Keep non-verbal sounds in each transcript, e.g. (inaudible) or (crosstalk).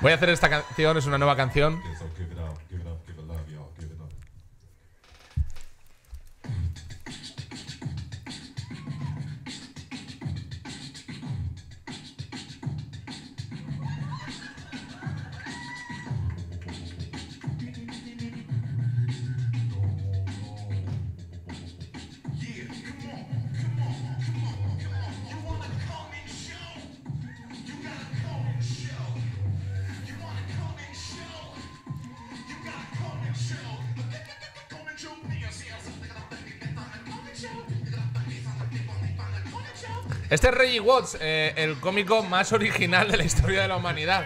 Voy a hacer esta canción, es una nueva canción Este es Reggie Watts, eh, el cómico más original de la historia de la humanidad.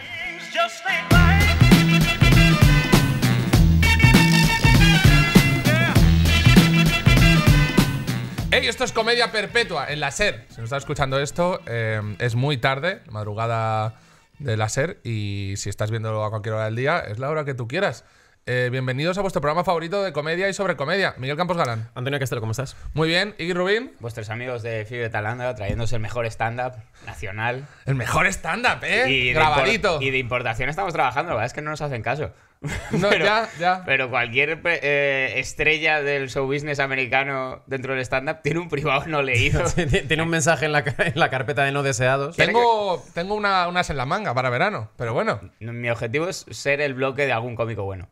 Hey, esto es comedia perpetua en la SER. Si nos estás escuchando esto, eh, es muy tarde, madrugada de la SER, y si estás viéndolo a cualquier hora del día, es la hora que tú quieras. Eh, bienvenidos a vuestro programa favorito de comedia y sobre comedia. Miguel Campos Galán. Antonio Castelo, ¿cómo estás? Muy bien. ¿Y Rubín? Vuestros amigos de Fibre Talanda trayéndose el mejor stand-up nacional. El mejor stand-up, ¿eh? Y Grabadito. y de importación estamos trabajando, la verdad es que no nos hacen caso. (laughs) No, ya, ya. Pero cualquier eh, estrella del show business americano dentro del stand-up tiene un privado no leído. (laughs) tiene un mensaje en la, carpeta de no deseados. Tengo, tengo una, unas en la manga para verano, pero bueno. Mi objetivo es ser el bloque de algún cómico bueno.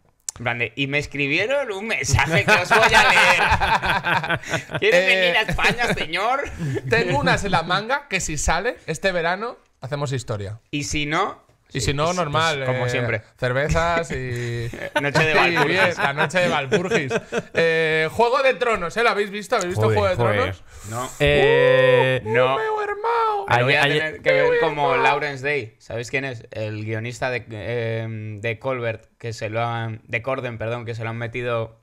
Y me escribieron un mensaje que os voy a leer. (laughs) ¿Quieres eh. venir a España, señor? Tengo unas en la manga que si sale este verano, hacemos historia. Y si no, y si no, pues, normal. Pues, como eh, siempre. Cervezas y. (laughs) noche de (laughs) Valpurgis. la noche de Valpurgis. Eh, Juego de Tronos, ¿eh? ¿Lo habéis visto? ¿Habéis visto Juego de Tronos? No. Eh, uh, no. hermano. Me voy que ver como Lawrence Day. ¿Sabéis quién es? El guionista de, em, de Colbert, que se lo han. De Corden, perdón, que se lo han metido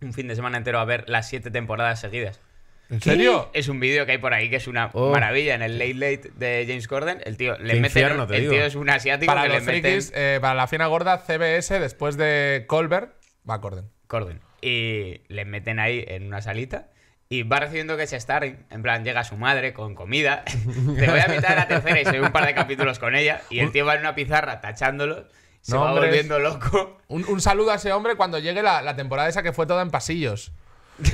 un fin de semana entero a ver las siete temporadas seguidas. ¿En serio? Es un vídeo que hay por ahí que es una oh. maravilla en el Late Late de James Corden. El tío le mete. El tío es un asiático para eh, la cena gorda, CBS, después de Colbert, va Corden. Corden. Y le meten ahí en una salita. Y va recibiendo que se starring. En plan, llega su madre con comida. (laughs) Te voy a meter a la tercera y se un par de capítulos con ella. Y el tío va en una pizarra tachándolo. Se va volviendo loco. Un, saludo a ese hombre cuando llegue la, la temporada esa que fue toda en pasillos me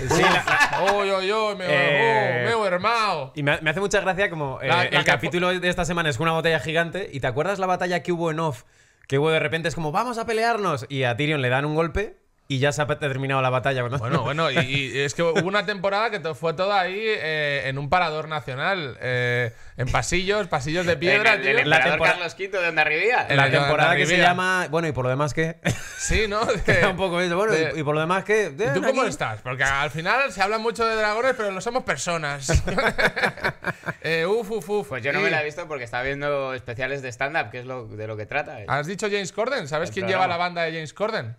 Y me, hace mucha gracia como eh, el capítulo de esta semana es una botella gigante. ¿Y te acuerdas la batalla que hubo en off? Que hubo de repente es como, vamos a pelearnos. Y a Tyrion le dan un golpe y ya se ha terminado la batalla. Bueno, bueno, y, (laughs) es que hubo una temporada que fue toda ahí eh, en un parador nacional, eh, en pasillos, pasillos de piedra. En la temporada Carlos V de Andarribía. En la temporada que se llama, bueno, y por lo demás qué. (laughs) Sí, ¿no? (laughs) está un poco Bueno, y por lo demás que. ¿Tú eh, cómo estás? Porque al final se habla mucho de dragones, pero no somos personas. uf, uf, uf. Pues yo no me la he visto porque estaba viendo especiales de stand-up, que es lo, de lo que trata. Has dicho James Corden, ¿sabes quién lleva la banda de James Corden?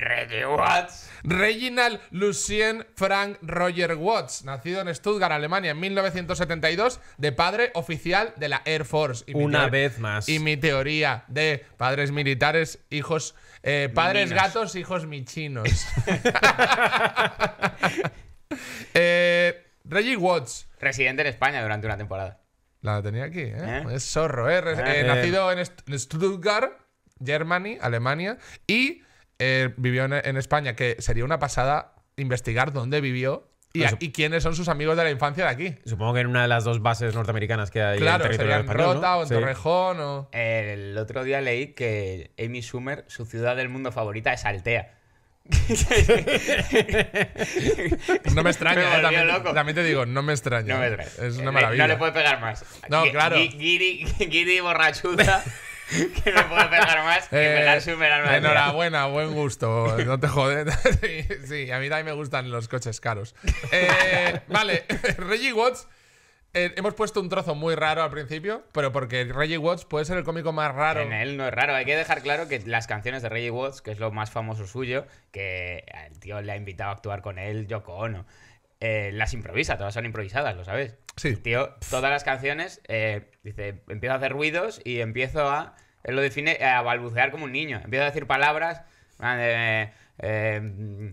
Reggie Watts. Reginald Lucien Frank Roger Watts, nacido en Stuttgart, Alemania, en 1972, de padre oficial de la Air Force. Y Una vez más. Y mi teoría de padres militares, hijos. Eh, padres gatos, hijos michinos. (laughs) Eh, Reggie Watts. Residente en España durante una temporada. La tenía aquí, ¿eh? ¿Eh? Es zorro, ¿eh? Ah, nacido en Stuttgart, Germany, Alemania. Y eh, vivió en, España, que sería una pasada investigar dónde vivió. Pues y, quiénes son sus amigos de la infancia de aquí? Supongo que en una de las dos bases norteamericanas que hay claro, en en Rota o en Torrejón El otro día leí que Amy Schumer, su ciudad del mundo favorita es Altea. (laughs) no me extraña, (laughs) eh, también, te digo, no me extraña. Es una maravilla. Eh, no le puede pegar más. No, claro. (laughs) giri borrachuda. (laughs) que no puedo pegar más que eh, Enhorabuena, buen gusto. No te jodes. (laughs) sí, a mí también me gustan los coches caros. Eh, (laughs) vale, Reggie Watts. Eh, hemos puesto un trozo muy raro al principio, pero porque Reggie Watts puede ser el cómico más raro. En él no es raro. Hay que dejar claro que las canciones de Reggie Watts, que es lo más famoso suyo, que el tío le ha invitado a actuar con él, yo Ono, las improvisa, todas son improvisadas, lo sabes. Sí. tío, todas las canciones, dice, empiezo a hacer ruidos y empiezo a él lo define eh, a balbucear como un niño. Empieza a decir palabras. Eh, mm,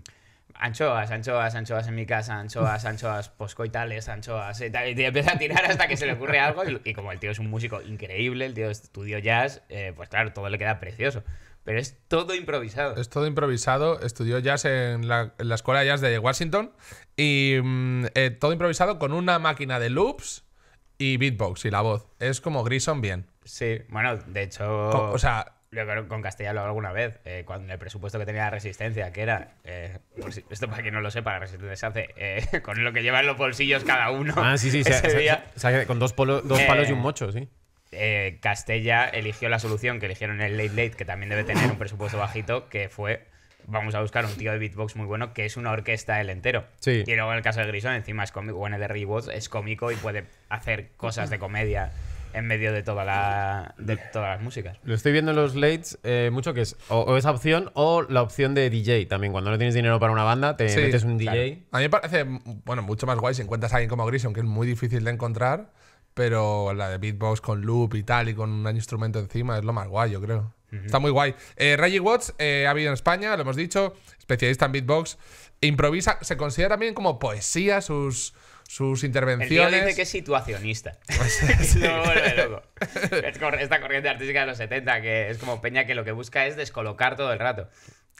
anchoas, anchoas, anchoas en mi casa, anchoas, anchoas poscoitales, anchoas. Y, tal, y empieza a tirar hasta que se le ocurre algo. Y, como el tío es un músico increíble, el tío estudió jazz, eh, pues claro, todo le queda precioso. Pero es todo improvisado. Es todo improvisado. Estudió jazz en la, escuela de jazz de Washington. Y mm, todo improvisado con una máquina de loops y beatbox y la voz. Es como Grison bien. Sí, bueno, de hecho. o sea. Con Castilla lo hago alguna vez, eh, cuando el presupuesto que tenía la Resistencia, que era, eh, esto para quien no lo sepa, la Resistencia se hace eh, (laughs) con lo que llevan los bolsillos cada uno. Ah, sí, sí, (laughs) con dos, dos palos y un mocho, sí. Castella eligió la solución que eligieron el Late Late, que también debe tener un presupuesto bajito, que fue vamos a buscar un tío de beatbox muy bueno que es una orquesta el entero. Sí. Y luego en el caso de Grisón encima es cómico, bueno, de Rewards es cómico y puede hacer cosas de comedia en medio de, toda la, de todas las músicas. Lo estoy viendo en los lates eh, mucho que es o, esa opción o la opción de DJ también. Cuando no tienes dinero para una banda, te metes un DJ. A mí me parece bueno, mucho más guay si encuentras a alguien como Gris, aunque es muy difícil de encontrar, pero la de beatbox con loop y tal y con un instrumento encima es lo más guay, yo creo. Está muy guay. Eh, Reggie Watts eh, ha habido en España, lo hemos dicho, especialista en beatbox. Improvisa, se considera también como poesía sus, sus intervenciones. El tío dice que es situacionista. (laughs) Pues, sí. no, (laughs) loco. Esta corriente artística de los 70, que es como Peña que lo que busca es descolocar todo el rato.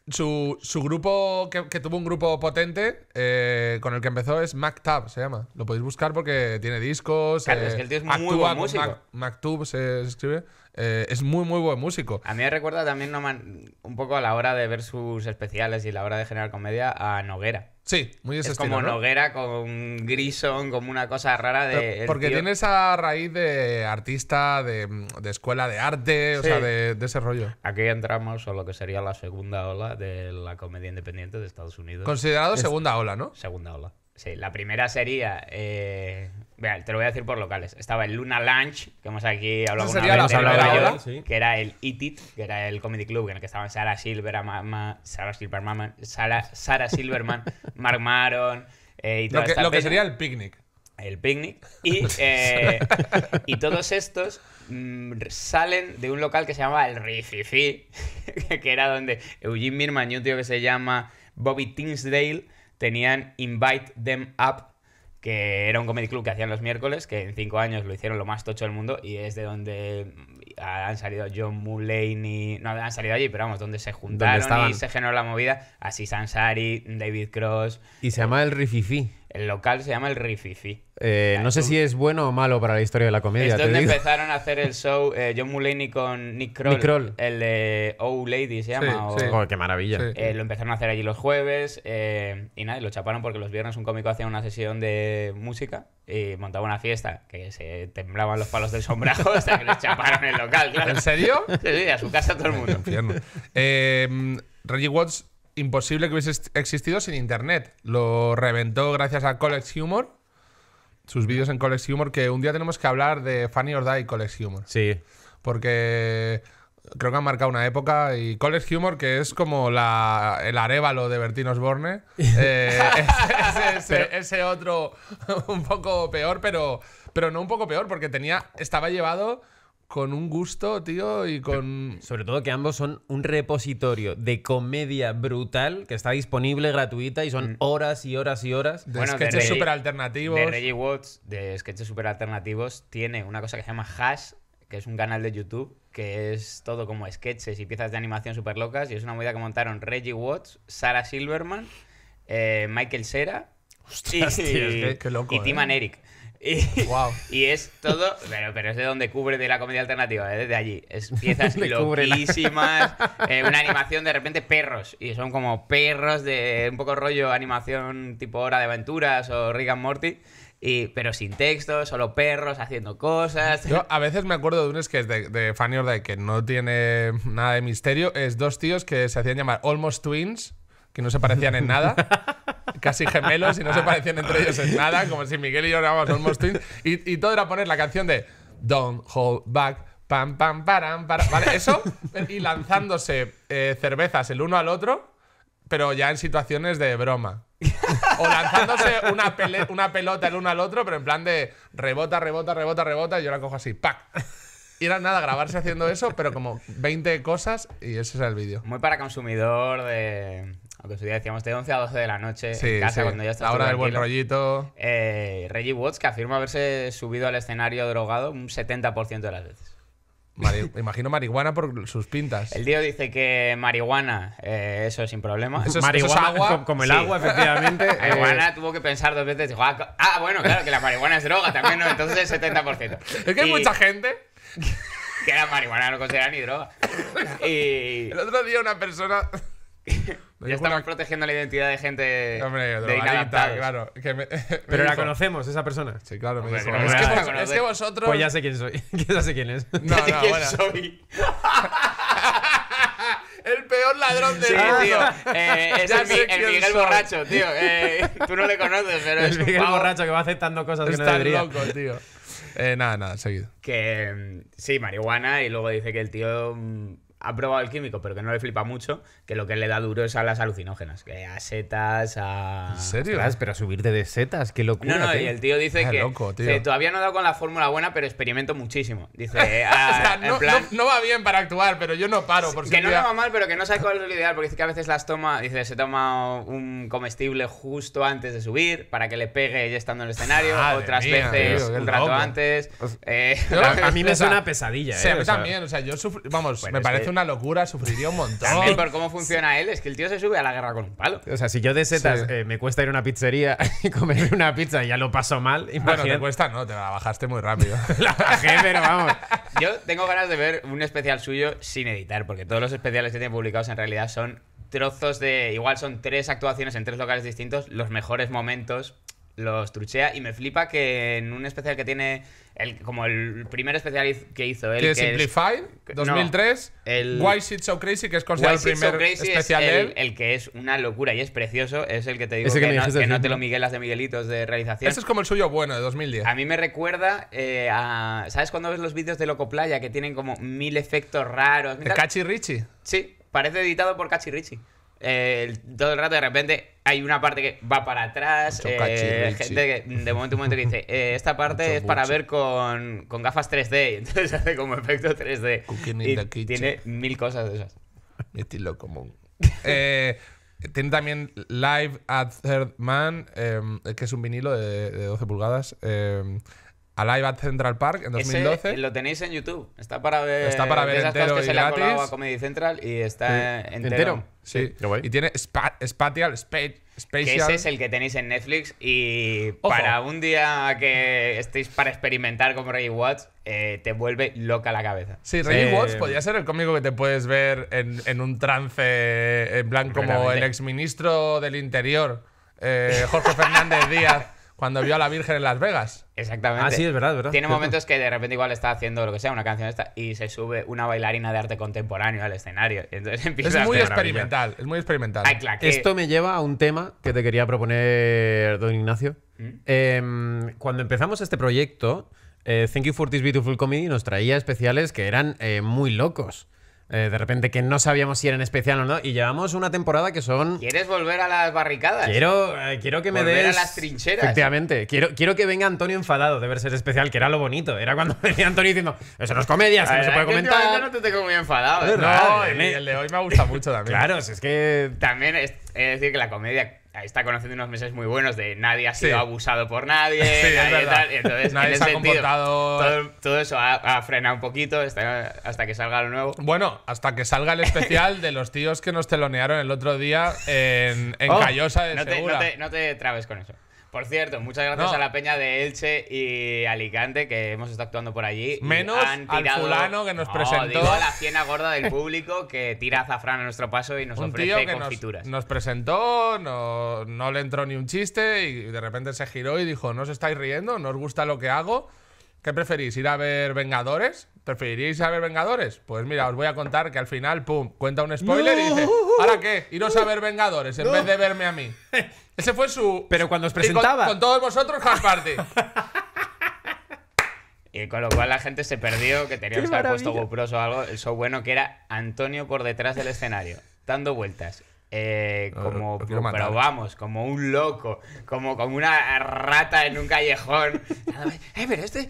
Su, su grupo, que, tuvo un grupo potente, eh, con el que empezó es Mactub, se llama. Lo podéis buscar porque tiene discos. Claro, eh, es que el tío es muy músico. MacTub se escribe. Eh, es muy, muy buen músico. A mí me recuerda también un poco a la hora de ver sus especiales y la hora de generar comedia a Noguera. Sí, muy ese como Noguera con Grison, como una cosa rara de. Porque tiene esa raíz de artista, de, escuela de arte, o sea, de, desarrollo ese rollo. Aquí entramos a lo que sería la segunda ola de la comedia independiente de Estados Unidos. Considerado segunda ola, ¿no? Segunda ola. Sí, la primera sería eh, te lo voy a decir por locales. Estaba el Luna Lunch, que hemos aquí hablado una que era el Eat It, que era el comedy club en el que estaban Sara Silverman, Sarah Silverman, Sara, (laughs) Silverman, Mark Maron eh, y Lo, que, lo que sería el picnic. El picnic. Y, (laughs) eh, y todos estos mm, salen de un local que se llamaba el Rififi, (laughs) que era donde Eugene Mirman y un tío que se llama Bobby Tinsdale tenían Invite Them Up que era un comedy club que hacían los miércoles, que en cinco años lo hicieron lo más tocho del mundo y es de donde han salido John Mulaney, no han salido allí, pero vamos, donde se juntaron y se generó la movida, así Sansari, David Cross. Y se llama el Rififi. El local se llama el Rififi. Eh, no sé si es bueno o malo para la historia de la comedia. Es donde empezaron a hacer el show eh, John Mulaney con Nick Kroll. Nick Kroll. El de Oh Lady se llama. Sí, oh, ¡Qué maravilla! Eh, lo empezaron a hacer allí los jueves y nada, lo chaparon porque los viernes un cómico hacía una sesión de música y montaba una fiesta que se temblaban los palos del sombrajo (laughs) hasta que les chaparon el local, ¿En serio? Sí, a su casa todo el mundo. Reggie Watts imposible que hubiese existido sin internet. Lo reventó gracias a College Humor. Sus vídeos en College Humor, que un día tenemos que hablar de Funny or Die y College Humor. Sí. Porque creo que han marcado una época y College Humor, que es como la, el arévalo de Bertín Osborne. (laughs) Eh, (laughs) ese, ese, otro (laughs) un poco peor, pero, pero no un poco peor, porque tenía, estaba llevado con un gusto, tío, y con... Sobre todo que ambos son un repositorio de comedia brutal que está disponible gratuita y son mm. horas y horas y horas de bueno, sketches súper alternativos. De Reggie Watts, de sketches super alternativos, tiene una cosa que se llama Hash, que es un canal de YouTube que es todo como sketches y piezas de animación súper locas y es una movida que montaron Reggie Watts, Sarah Silverman, eh, Michael Cera y, tío, qué loco, eh. Eric. Y, y es todo, pero, es de donde cubre de la comedia alternativa, ¿eh? desde allí. Es piezas (laughs) loquísimas, eh, una animación de repente perros, y son como perros de un poco rollo animación tipo Hora de Aventuras o Rick and Morty. Y, pero sin texto, solo perros haciendo cosas. Yo a veces me acuerdo de un sketch de, de Fanny Orday que no tiene nada de misterio. Es dos tíos que se hacían llamar Almost Twins que no se parecían en nada. (laughs) casi gemelos y no se parecían entre ellos en nada, como si Miguel y yo éramos Almost Twins. Y, y todo era poner la canción de Don't Hold Back, pam, pam, param, param. ¿Vale? Eso, y lanzándose eh, cervezas el uno al otro, pero ya en situaciones de broma. O lanzándose una, una pelota el uno al otro, pero en plan de rebota, rebota, rebota, rebota, y yo la cojo así, ¡pac! Y era nada, grabarse haciendo eso, pero como 20 cosas y ese es el vídeo. Muy para consumidor de, que en su día decíamos, de 11 a 12 de la noche sí, casa cuando ya La hora del buen rollito. Eh, Reggie Watts, que afirma haberse subido al escenario drogado un 70% de las veces. imagino marihuana por sus pintas. El tío dice que marihuana, eh, Eso es sin problema. Eso es, marihuana, Como el agua, efectivamente. (laughs) Eh, marihuana tuvo que pensar dos veces. Dijo, ah, ah, bueno, claro, que la marihuana es droga también, ¿no? Entonces 70%. Es que hay mucha gente (laughs) que la marihuana no considera ni droga. (laughs) El otro día una persona (laughs) ya estamos protegiendo la identidad de gente (laughs) de inadaptados. claro. Pero (laughs) la conocemos, esa persona. Sí, claro, Es, que es que vosotros... Pues ya sé quién soy. ya sé quién es. No, Ya sé quién soy. El peor ladrón de Sí, tío. Eh, es Miguel borracho, tío. Eh, tú no le conoces, pero es Miguel borracho que va aceptando cosas que no Está Está loco, tío. Eh, nada, nada, seguido. que mm, sí, marihuana y luego dice que el tío mm, ha probado el químico, pero que no le flipa mucho, que lo que le da duro es a las alucinógenas, que a setas, a... ¿En serio? pero subirte de setas, qué locura. No, no, y el tío dice que todavía no ha dado con la fórmula buena, pero experimento muchísimo. Dice, (laughs) eh, ah, no, no, va bien para actuar, pero yo no paro. que no va mal, pero que no sabe cuál es lo ideal, porque dice que a veces las toma, dice, se toma un comestible justo antes de subir, para que le pegue ya estando en el escenario, otras veces un rato antes. Pues eh, (laughs) a mí me suena pesadilla, ¿eh? también, o sea, yo vamos, me parece una locura, sufriría un montón. También por cómo funciona él, es que el tío se sube a la guerra con un palo. O sea, si yo de setas eh, me cuesta ir a una pizzería (laughs) y comer una pizza y ya lo paso mal. Imagínate. Bueno, te cuesta, no, te la bajaste muy rápido. (laughs) la bajé, pero vamos. Yo tengo ganas de ver un especial suyo sin editar, porque todos los especiales que tiene publicados en realidad son trozos de. Igual son tres actuaciones en tres locales distintos, los mejores momentos los truchea y me flipa que en un especial que tiene el, como el primer especial que hizo él. Que, Simplify, 2003. el, Why it So Crazy, que es considerado el primer especial de el, el, que es una locura y es precioso, es el que te digo que, no, te lo miguelas de Miguelitos de realización. Ese es como el suyo bueno, de 2010. A mí me recuerda eh, a. ¿Sabes cuando ves los vídeos de Loco Playa que tienen como mil efectos raros? ¿De Cachi Richie? Sí, parece editado por Cachi Richie. Eh, todo el rato de repente hay una parte que va para atrás. Eh, gente que de momento en momento dice, eh, esta parte es para ver con, gafas 3D. (laughs) entonces hace como efecto 3D. Y tiene mil cosas de esas. estilo común. (laughs) Eh, tiene también Live at Third Man, que es un vinilo de, de 12 pulgadas a Live at Central Park en 2012. lo tenéis en YouTube. Está para ver. Está para ver entero que y gratis. Comedy Central y está entero. Sí. Y tiene Spatial, Space. ese es el que tenéis en Netflix y para un día que estéis para experimentar con Ray Watts, eh, te vuelve loca la cabeza. Sí, Ray Watts podría ser el cómico que te puedes ver en, un trance eh, en blanco como el exministro del Interior, eh, Jorge Fernández Díaz cuando vio a la Virgen en Las Vegas. Exactamente. Así ah, es verdad, verdad. Tiene momentos que de repente igual está haciendo lo que sea, una canción esta, y se sube una bailarina de arte contemporáneo al escenario. Entonces (laughs) empieza es muy experimental, es muy experimental. Esto me lleva a un tema que te quería proponer, don Ignacio. ¿Mm? Em, cuando empezamos este proyecto, eh, Thank You for This Beautiful Comedy nos traía especiales que eran eh, muy locos. Eh, de repente que no sabíamos si era en especial o no. Y llevamos una temporada que son. ¿Quieres volver a las barricadas? Quiero, eh, quiero que me volver a las trincheras. Efectivamente. Quiero, quiero que venga Antonio enfadado de ver ser especial, que era lo bonito. Era cuando (laughs) venía Antonio diciendo, eso no es comedia, no se puede comentar. Yo no te tengo muy enfadado. No, ¿eh? el, de hoy me gusta mucho también. claro, es que. También es decir que la comedia está conociendo unos meses muy buenos de nadie ha sido abusado por nadie, nadie, entonces nadie se ha comportado... todo, eso ha, frenado un poquito hasta, que salga lo nuevo. Bueno, hasta que salga el especial de los tíos que nos telonearon el otro día en, en oh, Callosa de Segura. no te trabes con eso. Por cierto, muchas gracias a la peña de Elche y Alicante que hemos estado actuando por allí. Menos a al fulano que nos presentó. a la ciena gorda del público que tira azafrán a nuestro paso y nos un ofrece confituras. Nos, presentó, no, no le entró ni un chiste y de repente se giró y dijo: ¿No os estáis riendo? ¿No os gusta lo que hago? ¿Qué preferís? ¿Ir a ver Vengadores? ¿Preferiríais a ver Vengadores? Pues mira, os voy a contar que al final, pum, cuenta un spoiler y dice: ¿Para qué? ¿Iros a ver Vengadores en vez de verme a mí? (laughs) Ese fue su. Pero cuando os presentaba. Con, todos vosotros, half Party. y con lo cual la gente se perdió que teníamos que haber puesto GoPros o algo. El show bueno que era Antonio por detrás del escenario, dando vueltas. Eh, como, pero vamos, como un loco, como, como una rata en un callejón. (laughs) eh, pero este,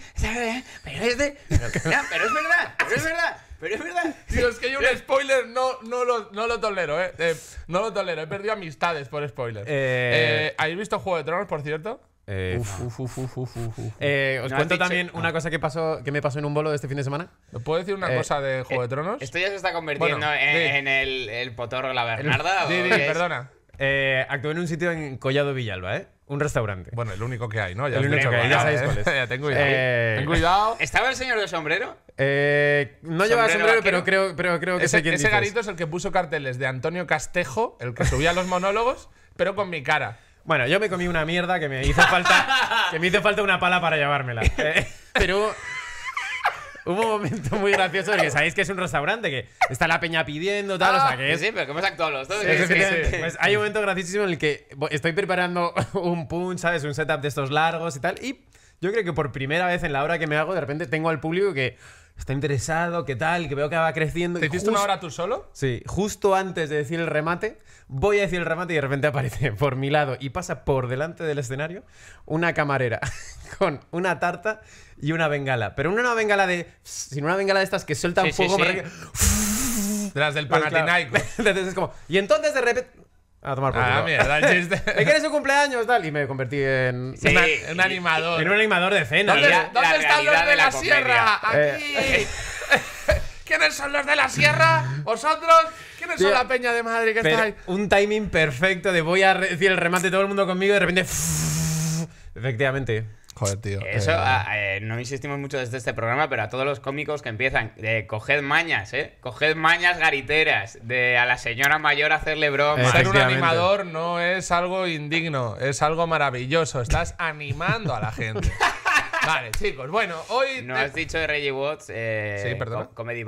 pero este, pero, pero es verdad, pero es verdad. Pero es verdad. si es (laughs) que yo un spoiler no, no, lo, no lo tolero, eh, eh. No lo tolero. He perdido amistades por spoiler. Eh... eh ¿Habéis visto Juego de Tronos, por cierto? Eh, uf, uf, eh, os cuento también una ah. cosa que pasó que me pasó en un bolo de este fin de semana. ¿Puedo decir una eh, cosa de eh, Juego de Tronos? Esto ya se está convirtiendo en, el, el potorro la Bernarda. Sí, perdona. actué en un sitio en Collado Villalba, ¿eh? Un restaurante. Bueno, el único que hay, ¿no? Ya único que ya (laughs) tengo cuidado. Ten cuidado. ¿Estaba el señor de sombrero? Eh, no llevaba sombrero, pero creo, pero creo que ese, garito es el que puso carteles de Antonio Castejo, el que subía los monólogos, pero con mi cara. Bueno, yo me comí una mierda que me hizo falta, (laughs) que me hizo falta una pala para llevármela. (laughs) Eh, pero (laughs) hubo un momento muy gracioso porque sabéis que es un restaurante que está la peña pidiendo, tal, o sea ah, que Sí, pero que los pues hay un momento graciosísimo en el que estoy preparando un punch, ¿sabes? Un setup de estos largos y tal, y yo creo que por primera vez en la hora que me hago, de repente tengo al público que está interesado, qué tal, que veo que va creciendo. ¿Te hiciste una hora tú solo? Sí, justo antes de decir el remate, voy a decir el remate y de repente aparece (laughs) por mi lado y pasa por delante del escenario una camarera (laughs) con una tarta y una bengala. Pero una, una bengala de. Sin una bengala de estas que sueltan fuego. Para de las del (laughs) pues Entonces es como. Y entonces de repente a tomar por Ah, mierda, el chiste. ¿Quién (laughs) quieres su cumpleaños? Tal. Y me convertí en. Sí, un animador. en un animador de cena. ¿Dónde, están los de la, sierra? Aquí. (laughs) ¿Quiénes son los de la sierra? ¿Vosotros? ¿Quiénes son la peña de Madrid que está ahí? un timing perfecto de voy a decir el remate todo el mundo conmigo y de repente. (laughs) Efectivamente. Joder, Eso, eh. Eh, no insistimos mucho desde este programa, pero a todos los cómicos que empiezan, de eh, coged mañas, ¿eh? Coged mañas gariteras, de a la señora mayor hacerle broma. Ser un animador no es algo indigno, es algo maravilloso. Estás animando a la gente. (laughs) vale, chicos, bueno, hoy. No has dicho de Reggie Watts, sí, Comedy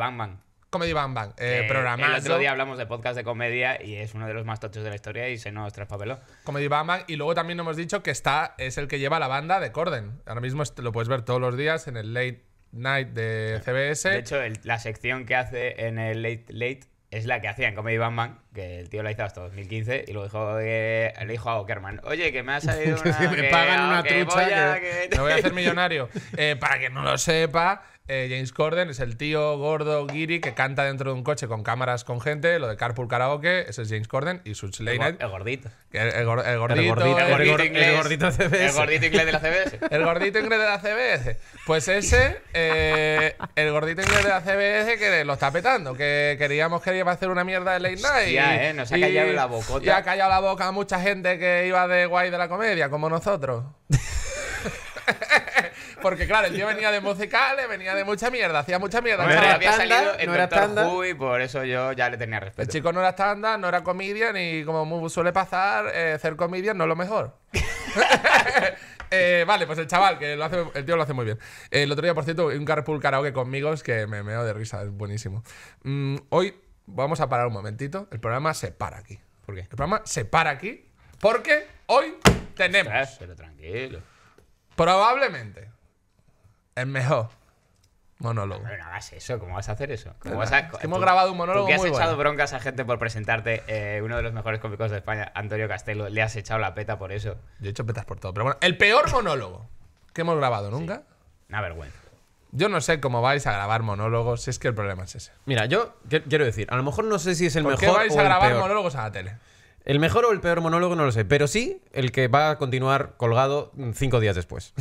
Comedy Bang Bang, eh, eh El otro día hablamos de podcast de comedia y es uno de los más tochos de la historia y se nos traspapeló. Comedy Bang Bang. Y luego también hemos dicho que está, es el que lleva la banda de Corden. Ahora mismo lo puedes ver todos los días en el Late Night de CBS. De hecho, la sección que hace en el Late Late es la que hacía en Comedy Bang Bang el tío la hizo hasta 2015 y luego dijo, le dijo a Okerman, oye, que me ha (laughs) salido una... me pagan una trucha, que... me voy a hacer (laughs) millonario. Eh, para que no lo sepa, eh, James Corden es el tío gordo Giri que canta dentro de un coche con cámaras con gente, lo de Carpool Karaoke, ese es James Corden y su Late El gordito. El, gordito. El gordito, inglés, el gordito CBS. El gordito inglés de la CBS. (laughs) el gordito inglés de la CBS. Pues ese, eh, el gordito inglés de la CBS que lo está petando, que queríamos que iba a hacer una mierda de Late Night. Eh, Nos ha callado la Y ha callado la boca a mucha gente que iba de guay de la comedia, como nosotros. (laughs) Porque claro, el tío venía de musicales, venía de mucha mierda, hacía mucha mierda. No, había el no era por eso yo ya le tenía respeto. El chico no era estándar, no era comedian y como suele pasar, hacer eh, ser comedian no es lo mejor. (laughs) (laughs) Eh, vale, pues el chaval, que lo hace, el tío lo hace muy bien. el otro día, por cierto, un Carpool Karaoke conmigo es que me meo de risa, es buenísimo. Mm, hoy vamos a parar un momentito. El programa se para aquí. ¿Por qué? El programa se para aquí porque hoy tenemos. pero tranquilo. Probablemente el mejor monólogo. No, hagas eso, ¿cómo vas a hacer eso? es que hemos grabado un monólogo. ¿Tú que has echado broncas a gente por presentarte eh, uno de los mejores cómicos de España, Antonio Castelo? Le has echado la peta por eso. Yo he hecho petas por todo, pero bueno, el peor monólogo que hemos grabado nunca. Una vergüenza. Yo no sé cómo vais a grabar monólogos, es que el problema es ese. Mira, yo quiero decir, a lo mejor no sé si es el ¿Por mejor. qué vais a grabar monólogos a la tele? El mejor o el peor monólogo no lo sé, pero sí el que va a continuar colgado cinco días después.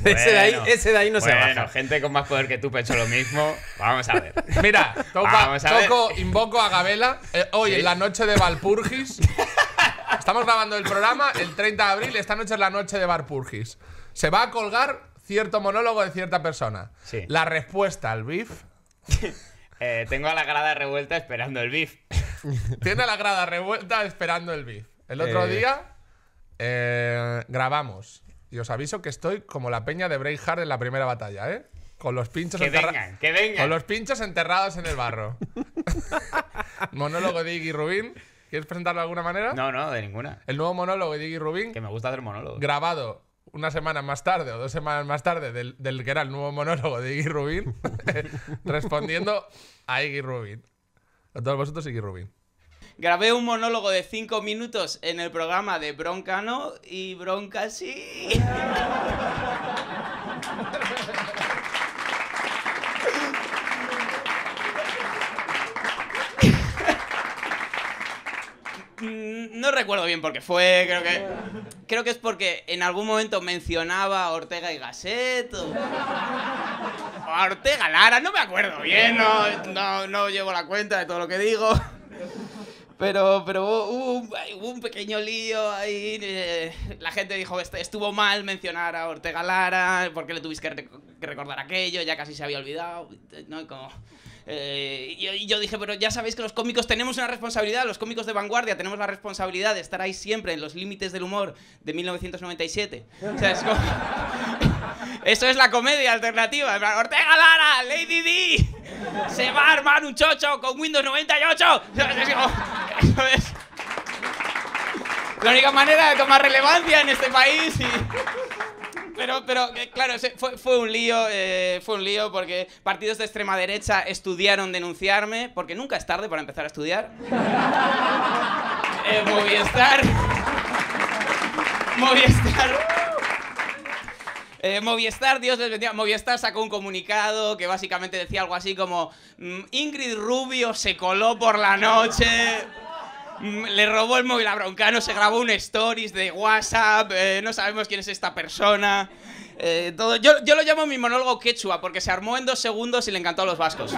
(laughs) ese, de ahí, ese de ahí no se Bueno, gente con más poder que tú pecho, lo mismo. Vamos a ver. (laughs) Mira, toco, invoco a Gabela eh, hoy en la noche de Valpurgis. Estamos grabando el programa el 30 de abril, esta noche es la noche de Valpurgis. Se va a colgar cierto monólogo de cierta persona. Sí. La respuesta al beef. (laughs) Eh, tengo a la grada revuelta esperando el beef. (laughs) Tiene a la grada revuelta esperando el beef. El otro eh. día eh, grabamos. Y os aviso que estoy como la peña de Braveheart en la primera batalla, ¿eh? Con los pinchos que Con los pinchos enterrados en el barro. (laughs) monólogo de Iggy Rubin ¿Quieres presentarlo de alguna manera? No, no, de ninguna. El nuevo monólogo de Iggy Rubin Que me gusta hacer monólogo Grabado una semana más tarde o dos semanas más tarde del, que era el nuevo monólogo de Iggy Rubin, (laughs) eh, respondiendo a Iggy Rubin. A todos vosotros, Iggy Rubin. Grabé un monólogo de cinco minutos en el programa de Broncano y Bronca sí. Mm, no recuerdo bien por qué fue, creo que. Creo que es porque en algún momento mencionaba a Ortega y Gasset. O, a Ortega Lara, no me acuerdo bien, no, llevo la cuenta de todo lo que digo. Pero, pero hubo, un, pequeño lío ahí. Eh, la gente dijo, este, estuvo mal mencionar a Ortega Lara, porque le tuviste que, recordar aquello, ya casi se había olvidado. Eh, ¿no? Como, eh, y, yo dije, pero ya sabéis que los cómicos tenemos una responsabilidad, los cómicos de vanguardia tenemos la responsabilidad de estar ahí siempre en los límites del humor de 1997. O sea, es (laughs) Eso es la comedia alternativa. Ortega Lara, Lady D, se va a armar un chocho con Windows 98. Es como... la única manera de tomar relevancia en este país y pero, eh, claro, fue, un lío, eh, fue un lío porque partidos de extrema derecha estudiaron denunciarme, porque nunca es tarde para empezar a estudiar. Eh, Movistar. Movistar. Movistar, Dios les bendiga. Movistar sacó un comunicado que básicamente decía algo así como mm, Ingrid Rubio se coló por la noche Mm, le robó el móvil a Broncano, se grabó un stories de WhatsApp, eh, no sabemos quién es esta persona. Eh, todo. Yo, lo llamo mi monólogo quechua porque se armó en dos segundos y le encantó a los vascos.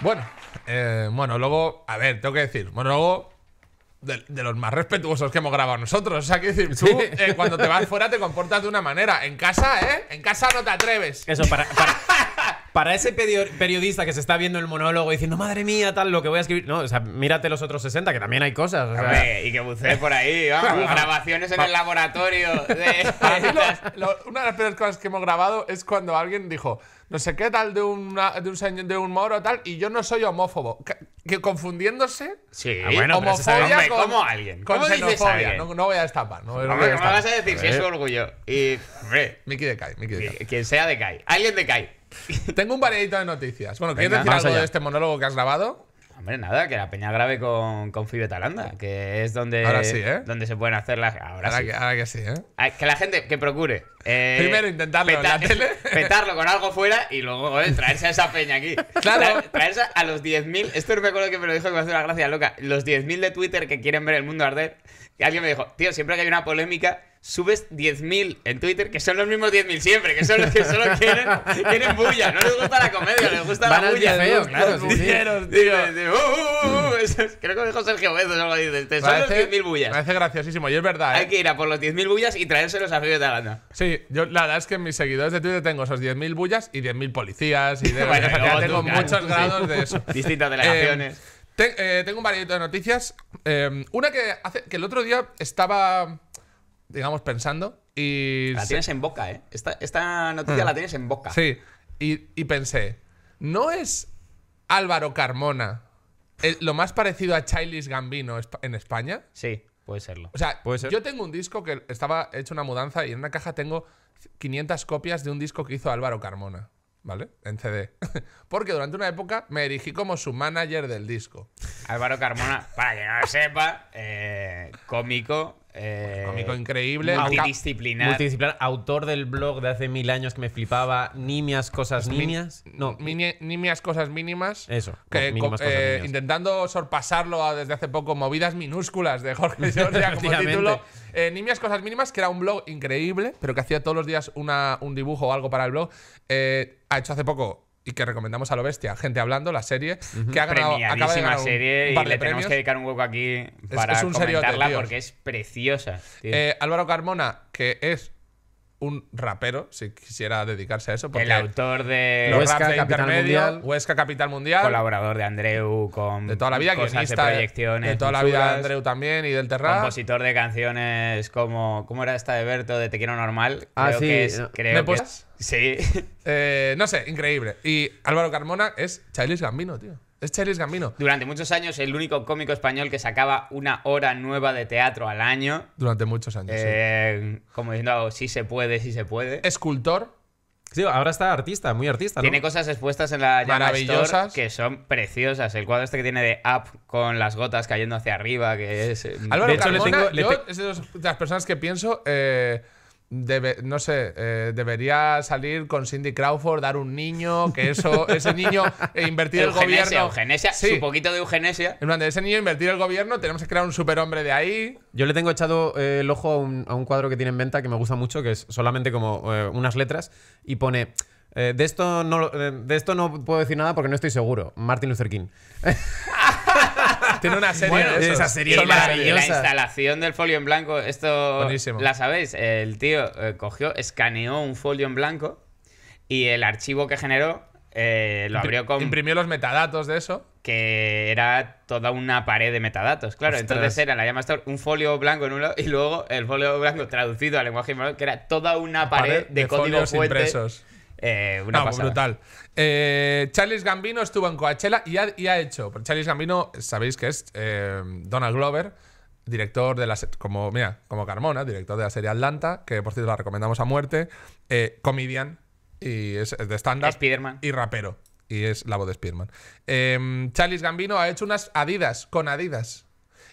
Bueno, eh, monólogo, a ver, tengo que decir, monólogo de, los más respetuosos que hemos grabado nosotros. O sea, que decir, tú eh, cuando te vas fuera te comportas de una manera. En casa, ¿eh? En casa no te atreves. Eso, para para ese periodista que se está viendo el monólogo diciendo, madre mía, tal, lo que voy a escribir. No, o sea, mírate los otros 60, que también hay cosas. y que bucees por ahí, (laughs) grabaciones en el laboratorio. (laughs) una de las primeras cosas que hemos grabado es cuando alguien dijo, no sé qué tal de, un, de un moro tal, y yo no soy homófobo. Que, confundiéndose. Sí, ah, homofobia con, alguien? Con xenofobia. no, voy a destapar. No, no vas a decir si es eh. orgullo? Y, hombre. Miki de Kai, Mickey de Kai. Quien sea de Kai. Alguien de Kai. (laughs) Tengo un variedito de noticias. Bueno, ¿quieres decir algo de este monólogo que has grabado? Hombre, nada, que la peña grave con, con que es donde, ¿eh? donde se pueden hacer las. Ahora, que, ahora que, sí, ¿eh? Ah, que la gente que procure. Eh, Primero intentarlo en (laughs) Petarlo con algo fuera y luego eh, traerse a esa peña aquí. Claro. traerse a los 10.000. Esto no me acuerdo que me lo dijo que me hace una gracia loca. Los 10.000 de Twitter que quieren ver el mundo arder. Y alguien me dijo, tío, siempre que hay una polémica subes 10.000 en Twitter, que son los mismos 10.000 siempre, que son los que solo quieren, quieren bulla, no les gusta la comedia, les gusta la bulla. Van claro, sí, claro sí. digo, creo que dijo Sergio Bezos algo así, son los 10.000 bullas. Me parece graciosísimo, y es verdad. Hay ¿eh? que ir a por los 10.000 bullas y traérselos a Felipe de Aranda. Sí, yo la verdad es que en mis seguidores de Twitter tengo esos 10.000 bullas y 10.000 policías, y de, bueno, tengo muchos grados de eso. (laughs) Distintas eh, delegaciones. Eh, tengo un variedito de noticias. una que, hace, que el otro día estaba digamos, pensando. Y la tienes en boca, ¿eh? Esta, noticia mm. la tienes en boca. Sí, y, pensé, ¿no es Álvaro Carmona lo más parecido a Childish Gambino en España? Sí, puede serlo. O sea, ¿Puede ser? yo tengo un disco que estaba hecho una mudanza y en una caja tengo 500 copias de un disco que hizo Álvaro Carmona. ¿vale? En CD. (laughs) Porque durante una época me erigí como su manager del disco. Álvaro Carmona, para que no sepa, eh, cómico, eh, cómico increíble. Multidisciplinar. Autor del blog de hace mil años que me flipaba. Nimias cosas nimias. no. nimias cosas mínimas. Eso. Eh, intentando sorpasarlo desde hace poco, Movidas minúsculas de Jorge Soria (laughs) como título. Eh, nimias cosas mínimas, que era un blog increíble, pero que hacía todos los días un dibujo o algo para el blog. ha hecho hace poco y que recomendamos a lo bestia, gente hablando, la serie, que ha ganado, acaba de ganar serie y le tenemos que dedicar un hueco aquí para comentarla porque es preciosa. Eh, Álvaro Carmona, que es un rapero, si quisiera dedicarse a eso. Porque el autor de Huesca, Capital Mundial, Huesca Capital Mundial. Colaborador de Andreu con de toda la vida, cosas de De toda la vida de Andreu también y del Terra. Compositor de canciones como. ¿Cómo era esta de Berto de Te Quiero Normal? Ah, sí. es, ¿Me que sí. Eh, no sé, increíble. Y Álvaro Carmona es Childish Gambino, tío. Es Charles Gambino. Durante muchos años, el único cómico español que sacaba una hora nueva de teatro al año. Durante muchos años. Eh, como diciendo, oh, sí se puede, sí se puede. Escultor. Sí, ahora está artista, muy artista. Tiene cosas expuestas en la Maravillosas. que son preciosas. El cuadro este que tiene de Up con las gotas cayendo hacia arriba, que es. Mm, de hecho, le tengo, es de las personas que pienso. Eh, no sé, eh, debería salir con Cindy Crawford, dar un niño, que eso, ese niño, e (laughs) invertir el gobierno. Eugenesia, su poquito de eugenesia. En De ese niño, invertir el gobierno, tenemos que crear un superhombre de ahí. Yo le tengo echado eh, el ojo a un, cuadro que tiene en venta que me gusta mucho, que es solamente como eh, unas letras, y pone. de, esto no, de esto no puedo decir nada porque no estoy seguro. Martin Luther King. (laughs) Tiene una serie esa serie y la, instalación del folio en blanco, esto la sabéis, el tío eh, cogió, escaneó un folio en blanco y el archivo que generó eh, lo abrió con... Imprimió los metadatos de eso. Que era toda una pared de metadatos, claro. Entonces era la llama un folio blanco en uno y luego el folio blanco traducido al lenguaje que era toda una pared, de, de, código fuente eh, una no, brutal. Eh, Charles Gambino estuvo en Coachella y ha, hecho. Porque Charles Gambino, sabéis que es eh, Donald Glover, director de la como mira, como Carmona, director de la serie Atlanta, que por cierto la recomendamos a muerte, eh, comedian y es, de stand-up y rapero. Y es la voz de Spearman. Em, Charles Gambino ha hecho unas Adidas con Adidas.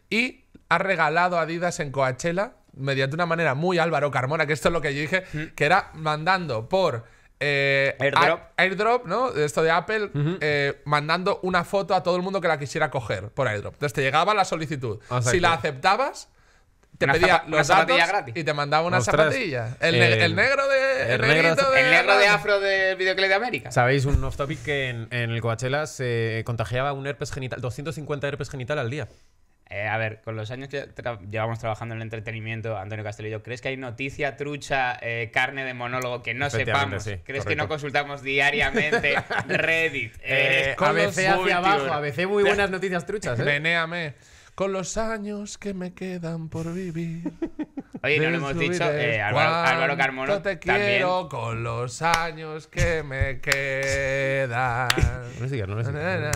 Y ha regalado Adidas en Coachella mediante una manera muy Álvaro Carmona, que esto es lo que yo dije, mm. que era mandando por eh, airdrop. airdrop, ¿no? Esto de Apple, eh, mandando una foto a todo el mundo que la quisiera coger por airdrop. Entonces te llegaba la solicitud. Si la aceptabas, te pedía los datos gratis. y te mandaba una zapatilla. El, negro de. El, de, de afro del videoclip de América. Sabéis, un off topic que en, en el Coachella se contagiaba un herpes genital, 250 herpes genital al día. Eh, a ver, con los años que llevamos trabajando en el entretenimiento, Antonio Castellillo, ¿crees que hay noticia, trucha, eh, carne de monólogo que no sepamos? ¿Crees que no consultamos diariamente (laughs) Reddit? Eh, eh ABC hacia abajo, ABC muy buenas noticias truchas. ¿eh? Venéame. Con los años que me quedan por vivir. (laughs) Oye, no lo hemos dicho, Álvaro, Carmona también. con los años que me (laughs) quedan. no sigas, no me sigas.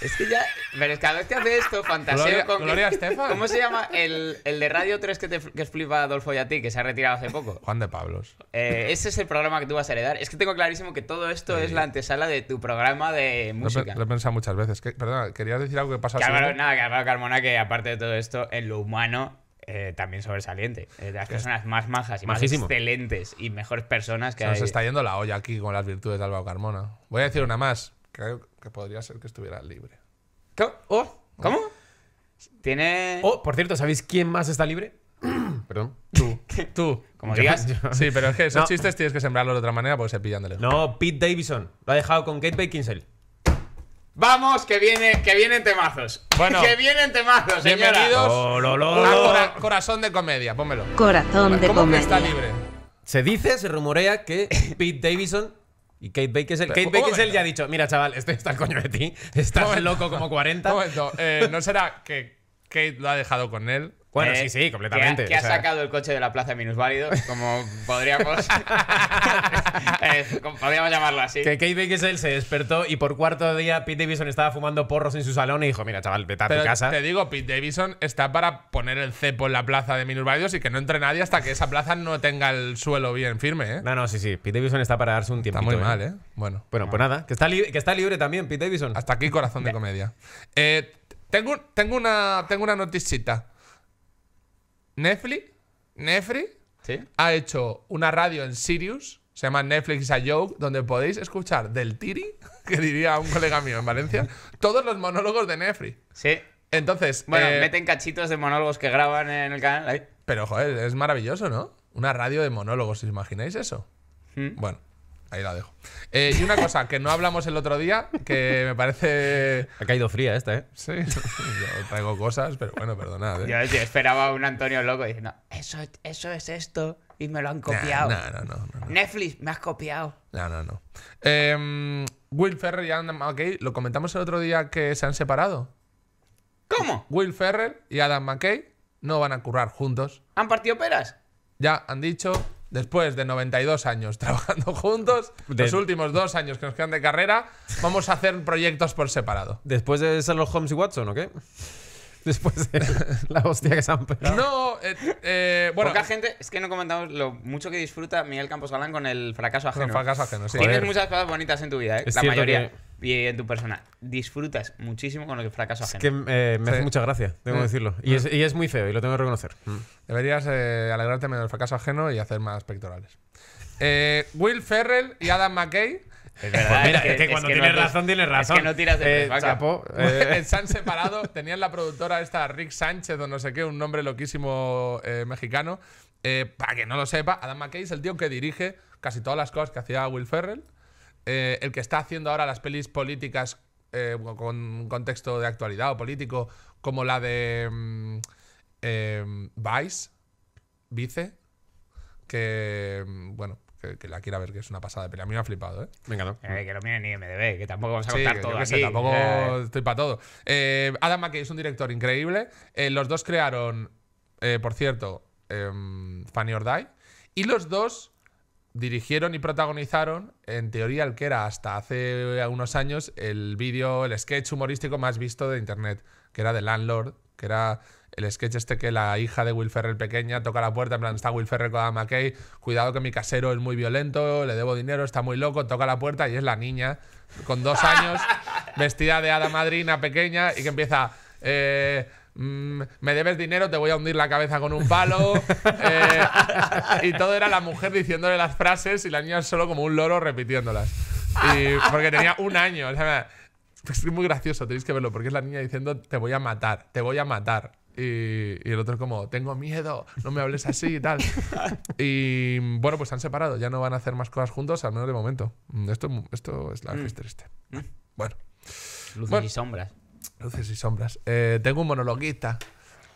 Es que ya. Pero es que cada vez que hace esto, fantaseo con. Gloria Estefan. ¿Cómo se llama el, de Radio 3 que, te, que flipa Adolfo y a ti, que se ha retirado hace poco? Juan de Pablos. Eh, ese es el programa que tú vas a heredar. Es que tengo clarísimo que todo esto es la antesala de tu programa de música. Lo, he pensado muchas veces. Que, perdona, querías decir algo que pasa Claro, nada, que Carmona, que aparte de todo esto, en lo humano eh, también sobresaliente. de eh, las personas más majas y más excelentes y mejores personas que Se nos está yendo la olla aquí con las virtudes de Álvaro Carmona. Voy a decir una más. Que que podría ser que estuviera libre. ¿Oh? ¿Cómo? Tiene. Oh, por cierto, ¿sabéis quién más está libre? (clears throat) Perdón. Tú. Tú. Como digas. Sí, pero es que esos chistes tienes que sembrarlos de otra manera porque ser pillan de lejos. No, Pete Davidson. Lo ha dejado con Kate Beckinsale. Vamos, que, viene, que vienen temazos. Bueno, que vienen temazos, señora. Bienvenidos oh, a Corazón de Comedia. Pónmelo. Corazón de Comedia. está libre? Se dice, se rumorea que Pete Davidson y Kate el, Kate el ya ha dicho, mira chaval, estoy hasta el coño de ti, (laughs) estás loco como 40. Eh, ¿no será que Kate lo ha dejado con él? Bueno, ¿Eh? sí, sí, completamente. Que, ha, sacado el coche de la plaza de Minusválidos, como podríamos, (laughs) (laughs) eh, podríamos llamarlo así. Que Kate se despertó y por cuarto día Pete Davidson estaba fumando porros en su salón y dijo, mira, chaval, vete a tu casa. Te digo, Pete Davidson está para poner el cepo en la plaza de minusválidos y que no entre nadie hasta que esa plaza no tenga el suelo bien firme, ¿eh? No, no, sí, sí. Pete Davidson está para darse un tiempo. Está muy mal, ¿eh? Bueno. Bueno, pues nada, que está, que está libre también Pete Davidson. Hasta aquí corazón de comedia. tengo, tengo, una, tengo una noticita. Netflix, Netflix ¿Sí? ha hecho una radio en Sirius, se llama Netflix a Joke, donde podéis escuchar del Tiri, (laughs) que diría un colega mío en Valencia, todos los monólogos de Netflix. Sí. Entonces. Bueno, eh, meten cachitos de monólogos que graban en el canal. Pero, joder, es maravilloso, ¿no? Una radio de monólogos, ¿os imagináis eso? Hmm. Bueno. Ahí la dejo. Eh, y una cosa que no hablamos el otro día, que me parece. Ha caído fría esta, ¿eh? Sí. (laughs) Yo traigo cosas, pero bueno, perdonad. ¿eh? Yo, esperaba un Antonio loco diciendo: eso, eso es esto y me lo han copiado. no, no, no, Netflix, me has copiado. No, no, no. Em, Will Ferrell y Adam McKay, ¿lo comentamos el otro día que se han separado? ¿Cómo? Will Ferrell y Adam McKay no van a currar juntos. ¿Han partido peras? Ya han dicho después de 92 años (laughs) trabajando juntos, los últimos dos años que nos quedan de carrera, vamos a hacer proyectos por separado. ¿Después de ser los Holmes y Watson o qué? después de (laughs) la hostia que se han pegado. No, eh, eh, bueno. gente, es que no comentamos lo mucho que disfruta Miguel Campos Galán con el fracaso ajeno. Con el fracaso ajeno, sí. Tienes muchas cosas bonitas en tu vida, ¿eh? la mayoría. Y en tu persona. Disfrutas muchísimo con el fracaso ajeno. Es que me hace mucha gracia, tengo que mm. decirlo. Y, es, mm. y es muy feo, y lo tengo que reconocer. Mm. Deberías alegrarte menos del fracaso ajeno y hacer más pectorales. Will Ferrell y Adam McKay pues es que, cuando tienes razón, tienes razón. Es que no tiras de eh, (laughs) eh. Se han separado, tenían la productora esta, Rick Sánchez o no sé qué, un nombre loquísimo eh, mexicano. para que no lo sepa, Adam McKay es el tío que dirige casi todas las cosas que hacía Will Ferrell. el que está haciendo ahora las pelis políticas con contexto de actualidad o político, como la de mm, Vice, Vice, que, mm, bueno, que, la quiera ver, que es una pasada de A mí me ha flipado, ¿eh? Venga, eh, no. que lo miren ni MDB, que tampoco vamos a contar todo. tampoco estoy para todo. Eh, Adam McKay es un director increíble. Eh, los dos crearon, por cierto, em, Funny or Die. Y los dos dirigieron y protagonizaron, en teoría, el que era hasta hace unos años el vídeo, el sketch humorístico más visto de internet, que era The Landlord, que era el sketch este que la hija de Will Ferrell pequeña toca la puerta, en plan, está Will Ferrell con Adam McKay, cuidado que mi casero es muy violento, le debo dinero, está muy loco, toca la puerta y es la niña con dos (laughs) años, vestida de hada madrina pequeña y que empieza... Eh, mm, me debes dinero, te voy a hundir la cabeza con un palo. (laughs) Eh, y todo era la mujer diciéndole las frases y la niña solo como un loro repitiéndolas. Y, porque tenía un año. es muy gracioso, tenéis que verlo, porque es la niña diciendo, te voy a matar, te voy a matar. Eh, y, el otro como, tengo miedo, no me hables así y tal. (laughs) y bueno, pues se han separado, ya no van a hacer más cosas juntos, al menos de momento. Mm, esto, esto es la mm. es triste. Mm. Bueno. Luces y sombras. Luces y sombras. Eh, tengo un monologuista.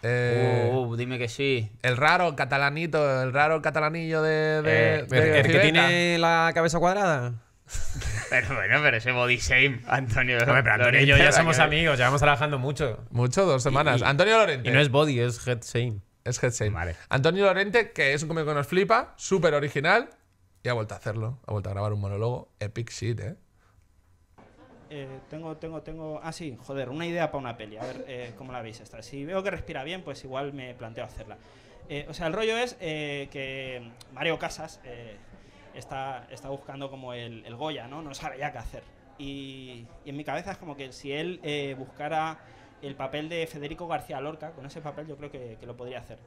Eh, uh, uh, dime que sí. El raro catalanito, el raro catalanillo de. el que tiene la cabeza cuadrada. (laughs) pero bueno, pero ese body shame, Antonio. pero y yo ya somos amigos, ya vamos trabajando mucho. Mucho, dos semanas. Antonio Lorente. Y no es body, es head shame. Es head shame. Vale. Antonio Lorente, que es un cómico que nos flipa, súper original, y ha vuelto a hacerlo. Ha vuelto a grabar un monólogo. Epic shit, eh. eh tengo, tengo, tengo. Ah, sí, joder, una idea para una peli. A ver eh, cómo la veis esta. Si veo que respira bien, pues igual me planteo hacerla. Eh, o sea, el rollo es que Mario Casas, está, está buscando como el, el Goya, ¿no? No sabe ya qué hacer. Y, y en mi cabeza es como que si él eh, buscara el papel de Federico García Lorca, con ese papel yo creo que, que lo podría hacer.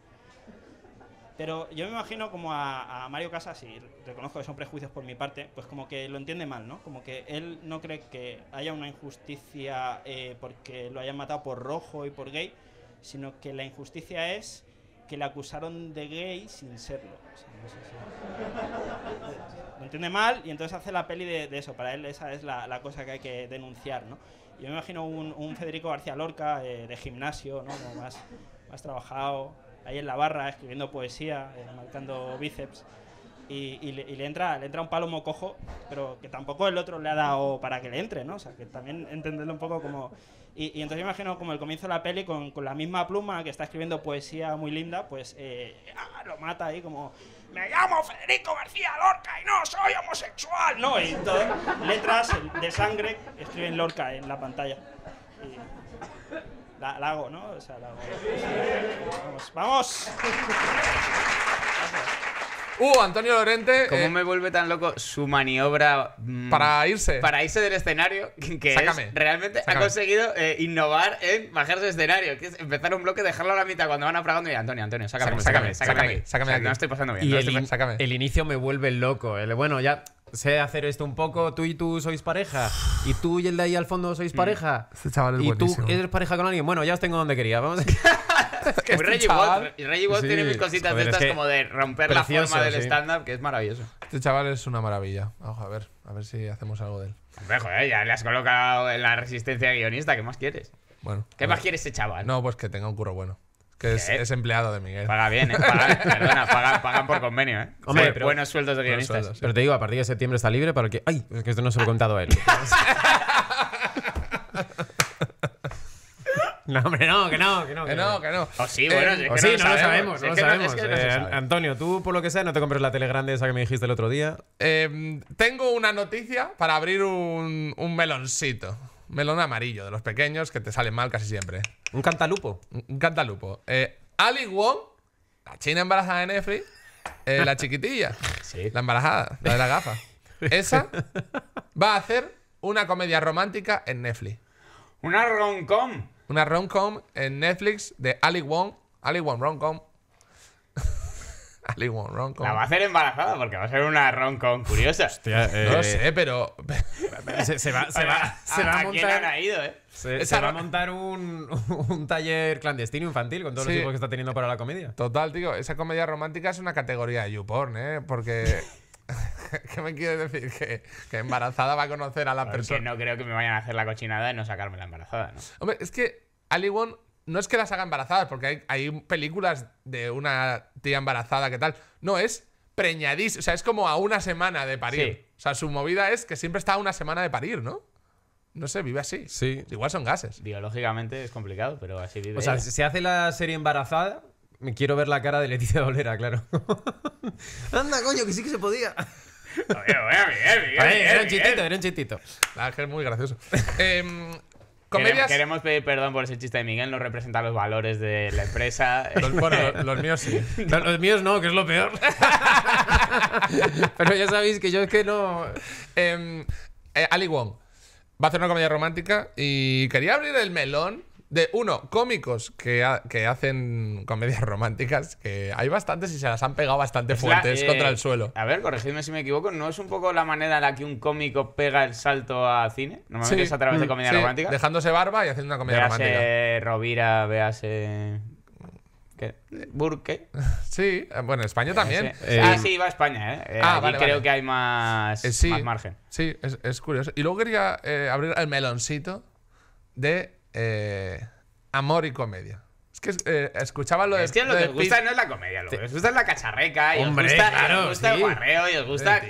Pero yo me imagino como a, Mario Casas, y reconozco que son prejuicios por mi parte, pues como que lo entiende mal, ¿no? Como que él no cree que haya una injusticia eh, porque lo hayan matado por rojo y por gay, sino que la injusticia es que le acusaron de gay sin serlo. Lo entiende mal y entonces hace la peli de, eso. Para él esa es la, cosa que hay que denunciar, ¿no? Yo me imagino un, Federico García Lorca eh, de gimnasio, ¿no? más, trabajado, ahí en la barra escribiendo poesía, eh, marcando bíceps. Y, le, entra le entra un palomo cojo, pero que tampoco el otro le ha dado para que le entre, ¿no? O sea, que también entenderlo un poco como y, entonces imagino como el comienzo de la peli con, la misma pluma que está escribiendo poesía muy linda, pues eh, ah, lo mata ahí como me llamo Federico García Lorca y no soy homosexual, ¿no? Y entonces letras de sangre escriben Lorca en la pantalla. la, hago, ¿no? Vamos, vamos. (laughs) Uh, Antonio Lorente. ¿Cómo eh, me vuelve tan loco su maniobra mm, para irse? Para irse del escenario, que realmente ha conseguido eh, innovar en bajarse del escenario, que es empezar un bloque, dejarlo a la mitad cuando van apagando y Antonio, Antonio, sácame, sácame, sácame, aquí. No estoy pasando bien. Y el, inicio me vuelve loco. bueno, ya sé hacer esto un poco, tú y tú sois pareja, y tú y el de ahí al fondo sois mm. pareja, este chaval es y tú eres pareja con alguien, bueno, ya os tengo donde quería, vamos a... (laughs) Muy (laughs) este Reggie tiene mis cositas de estas como de romper la forma del stand-up, que es maravilloso. Este chaval es una maravilla. Vamos a ver, a ver si hacemos algo de él. ya le has colocado en la resistencia guionista. ¿Qué más quieres? Bueno. ¿Qué más quiere ese chaval? No, pues que tenga un curro bueno. Que es, empleado de Miguel. Paga bien, ¿eh? (laughs) perdona, pagan por convenio, ¿eh? Hombre, buenos sueldos de guionistas. Pero te digo, a partir de septiembre está libre para que. ¡Ay! Es que esto no se lo he contado a él. (laughs) No, hombre, no, que no, que no. Que, no, oh, sí, bueno, eh, sí, no, lo sabemos, no lo sabemos. Antonio, tú por lo que sea no te compres la tele grande esa que me dijiste el otro día. Em, tengo una noticia para abrir un, un meloncito melón amarillo, de los pequeños que te salen mal casi siempre. Un cantalupo. Un cantalupo. Eh, Ali Wong, la china embarazada de Netflix, eh, la chiquitilla, (laughs) sí. la embarazada, la de la gafa. Esa (laughs) va a hacer una comedia romántica en Netflix. Una roncón. Una rom-com en Netflix de Ali Wong. Ali Wong rom-com. (laughs) Ali Wong rom-com. La va a hacer embarazada porque va a ser una rom-com curiosa. Hostia, eh, no sé, pero... (laughs) (laughs) se, va, a, montar... eh? Se, va a montar un, taller clandestino infantil con todos los hijos que está teniendo para la comedia. Total, tío. Esa comedia romántica es una categoría de YouPorn, ¿eh? Porque... (laughs) ¿Qué me quieres decir? ¿Que, embarazada va a conocer a la persona. no creo que me vayan a hacer la cochinada de no sacarme la embarazada, ¿no? Hombre, es que Ali Wong no es que las haga embarazadas, porque hay, películas de una tía embarazada que tal. No, es preñadís. O sea, es como a una semana de parir. O sea, su movida es que siempre está a una semana de parir, ¿no? No sé, vive así. Sí. Igual son gases. Biológicamente es complicado, pero así vive. O sea, si se hace la serie embarazada me quiero ver la cara de Leticia Dolera, claro. (laughs) Anda, coño, que sí que se podía. Era un chitito era un chistito. Ángel, ah, muy gracioso. (laughs) Em, queremos pedir perdón por ese chiste de Miguel, no representa los valores de la empresa. (laughs) bueno, los, míos sí. Los, míos no, que es lo peor. Pero ya sabéis que yo es que no. Em, eh, Ali Wong va a hacer una comedia romántica y quería abrir el melón de uno, cómicos que, hacen comedias (laughs) románticas, que hay bastantes y se las han pegado bastante fuertes eh, contra el suelo. A ver, corregidme si me equivoco, ¿no es un poco la manera en la que un cómico pega el salto a cine? Normalmente es a través de mm, comedia romántica. Dejándose barba y haciendo una comedia véase romántica. Rovira, véase. ¿Qué? ¿Burke? (laughs) Sí, eh, bueno, España también. ah, eh, sí, va a España, ¿eh? ah, creo que hay más, margen. Sí, es, es, curioso. Y luego quería abrir el meloncito de eh, amor y comedia. Es que eh, escuchaba lo de. Es que lo que os gusta no es la comedia, lo os gusta la cacharreca, y Hombre, os gusta, claro, os gusta el guarreo, y os gusta.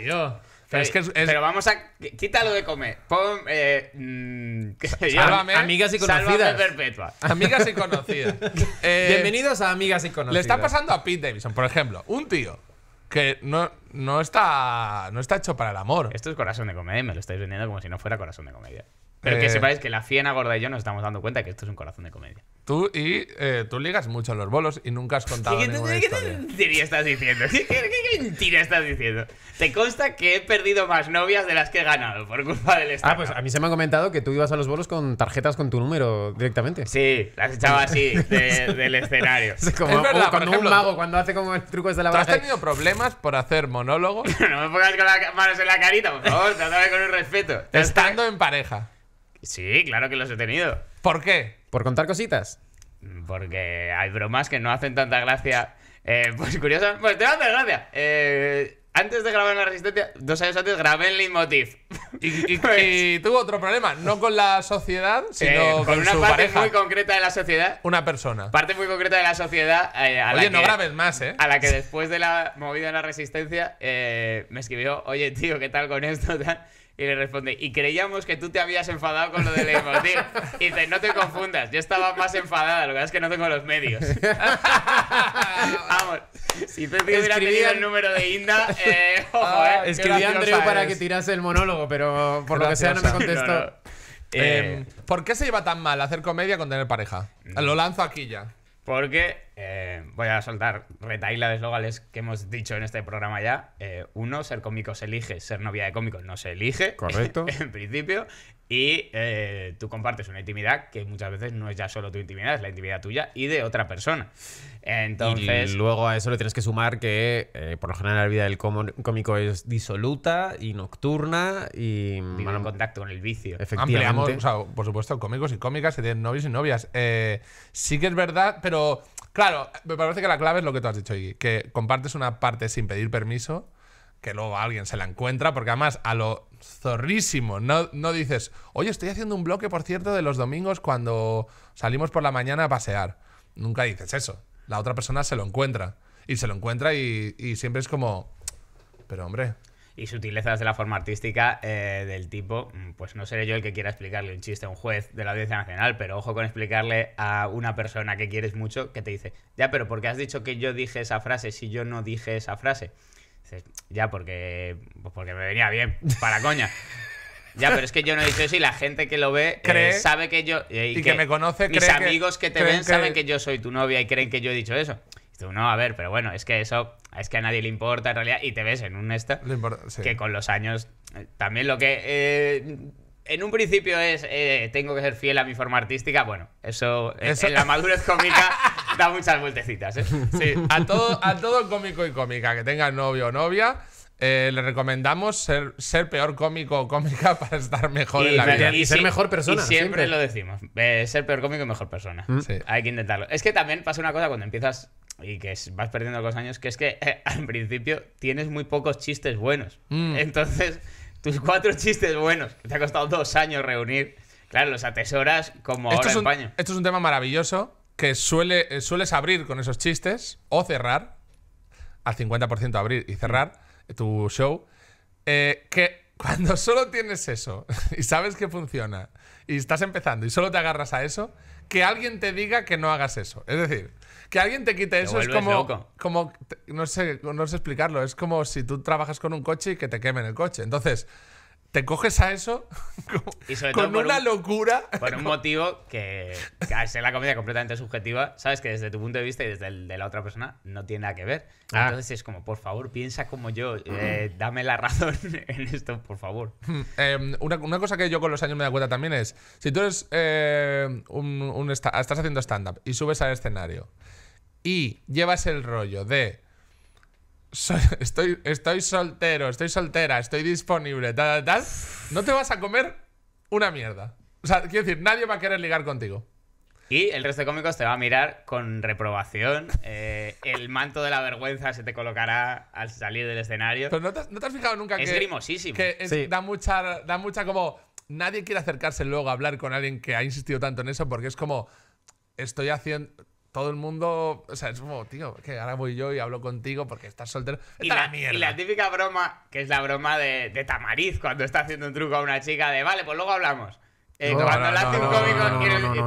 Pero, vamos a. Quítalo de comer. Pon. Eh, mm, (laughs) amigas y conocidas. perpetua. Amigas y (laughs) conocidas. (laughs) Bienvenidos a Amigas y conocidas. Le está pasando a Pete Davidson, por ejemplo. Un tío que no, no, está, no está hecho para el amor. Esto es corazón de comedia y me lo estáis vendiendo como si no fuera corazón de comedia. Pero que eh, sepáis que la Fiena Gorda y yo nos estamos dando cuenta que esto es un corazón de comedia. Tú y eh, tú ligas mucho a los bolos y nunca has contado (laughs) ¿Qué, ninguna qué, historia. ¿Qué mentira estás diciendo? ¿Qué, mentira estás diciendo? Te consta que he perdido más novias de las que he ganado por culpa del Estado. Ah, pues a mí se me ha comentado que tú ibas a los bolos con tarjetas con tu número directamente. Sí, las echaba así (laughs) del escenario. (laughs) Es como verdad, cuando un mago cuando hace como el truco de la baraja. ¿Has tenido problemas por hacer monólogos? no me pongas con las manos en la carita, por favor, trátame con un respeto. Estando en pareja. Sí, claro que los he tenido. ¿Por qué? ¿Por contar cositas? Porque hay bromas que no hacen tanta gracia. Eh, pues curioso, pues te va a hacer gracia. Eh, antes de grabar la Resistencia, dos años antes grabé en Leitmotiv. Y, (laughs) pues tuvo otro problema, no con la sociedad, eh, sino con, con, una parte muy concreta de la sociedad. Una persona. Parte muy concreta de la sociedad. oye, no grabes más, ¿eh? A la que (laughs) después de la movida de la Resistencia me escribió, oye, tío, ¿qué tal con esto? (laughs) Y le responde, y creíamos que tú te habías enfadado con lo de Lemos, tío. dice, no te confundas, yo estaba más enfadada, lo que es que no tengo los medios. (laughs) Vamos, si Pepe hubiera tenido el número de Inda, eh, (laughs) ojo, eh. Ah, Escribí a Andreu para que tirase el monólogo, pero por lo que sea no me contestó. Eh, eh. ¿Por qué se lleva tan mal hacer comedia con tener pareja? Mm. Lo lanzo aquí ya. Porque eh, voy a soltar retaila locales que hemos dicho en este programa ya. Eh, uno, ser cómico se elige, ser novia de cómico no se elige. Correcto. (laughs) en principio. Y eh, tú compartes una intimidad que muchas veces no es ya solo tu intimidad, es la intimidad tuya y de otra persona. Entonces. Y luego a eso le tienes que sumar que eh, por lo general la vida del cómico es disoluta y nocturna y. en contacto con el vicio. Efectivamente. por supuesto, cómicos y cómicas Y tienen novios y novias. Eh, sí que es verdad, pero claro, me parece que la clave es lo que tú has dicho, Iggy, que compartes una parte sin pedir permiso que luego alguien se la encuentra, porque además a lo zorrísimo. No, dices, oye, estoy haciendo un bloque, por cierto, de los domingos cuando salimos por la mañana a pasear. Nunca dices eso. La otra persona se lo encuentra. Y se lo encuentra y, siempre es como, pero hombre, y sutilezas de la forma artística eh, del tipo, mm, pues no seré yo el que quiera explicarle un chiste a un juez de la Audiencia Nacional, pero ojo con explicarle a una persona que quieres mucho que te dice, ya, pero porque has dicho que yo dije esa frase si yo no dije esa frase? ya, porque, pues porque me venía bien, para coña. Ya, pero es que yo no he dicho eso y la gente que lo ve eh, sabe que yo. Eh, y, que, me conoce, Mis amigos que, te ven saben que yo soy tu novia y creen que yo he dicho eso. no, a ver, pero bueno, es que eso es que a nadie le importa en realidad y te ves en un esta. Que con los años. Eh, también lo que en un principio es, eh, tengo que ser fiel a mi forma artística. Bueno, eso, eh, en la madurez (laughs) cómica da muchas vueltecitas. ¿eh? a todo, a todo cómico y cómica, que tenga novio o novia. le recomendamos ser, ser, peor cómico o cómica (laughs) para estar mejor en la vida. Y, ser mejor persona. siempre, lo decimos. ser peor cómico y mejor persona. Mm. Hay que intentarlo. Es que también pasa una cosa cuando empiezas y que vas perdiendo los años, que es que en al principio tienes muy pocos chistes buenos. Mm. Entonces tus cuatro chistes buenos, que te ha costado dos años reunir, claro, los atesoras como ahora en Esto es un tema maravilloso que suele, eh, sueles abrir con esos chistes o cerrar, al 50% abrir y cerrar tu show, eh, que (laughs) cuando solo tienes eso y sabes que funciona y estás empezando y solo te agarras a eso, que alguien te diga que no hagas eso. Es decir, que alguien te quite eso es como, no, sé, no sé explicarlo, es como si tú trabajas con un coche y que te quemen el coche. Entonces, te coges a eso (laughs) con, una locura. Por un (laughs) motivo que, que ser la comedia completamente subjetiva, sabes que desde tu punto de vista y desde el de la otra persona no tiene nada que ver. Ah. Entonces es como, por favor, piensa como yo, eh, (clears throat) dame la razón (laughs) en esto, por favor. Mm, em, una, cosa que yo con los años me da cuenta también es, si tú eres, eh, estás haciendo stand-up y subes al escenario y llevas el rollo de estoy, estoy soltero, estoy soltera, estoy disponible, tal, tal, tal, no te vas a comer una mierda. O sea, quiero decir, nadie va a querer ligar contigo. Y el resto de cómicos te va a mirar con reprobación. Eh, el manto de la vergüenza se te colocará al salir del escenario. no te, has fijado nunca es que. Grimosísimo. que da mucha. Da mucha como. Nadie quiere acercarse luego a hablar con alguien que ha insistido tanto en eso porque es como. Estoy haciendo todo el mundo. O sea, es como, tío, que ahora voy yo y hablo contigo porque estás soltero. y la, mierda. Y la típica broma, que es la broma de, Tamariz cuando está haciendo un truco a una chica de, vale, pues luego hablamos. Eh, cuando no, hace no, un cómico no,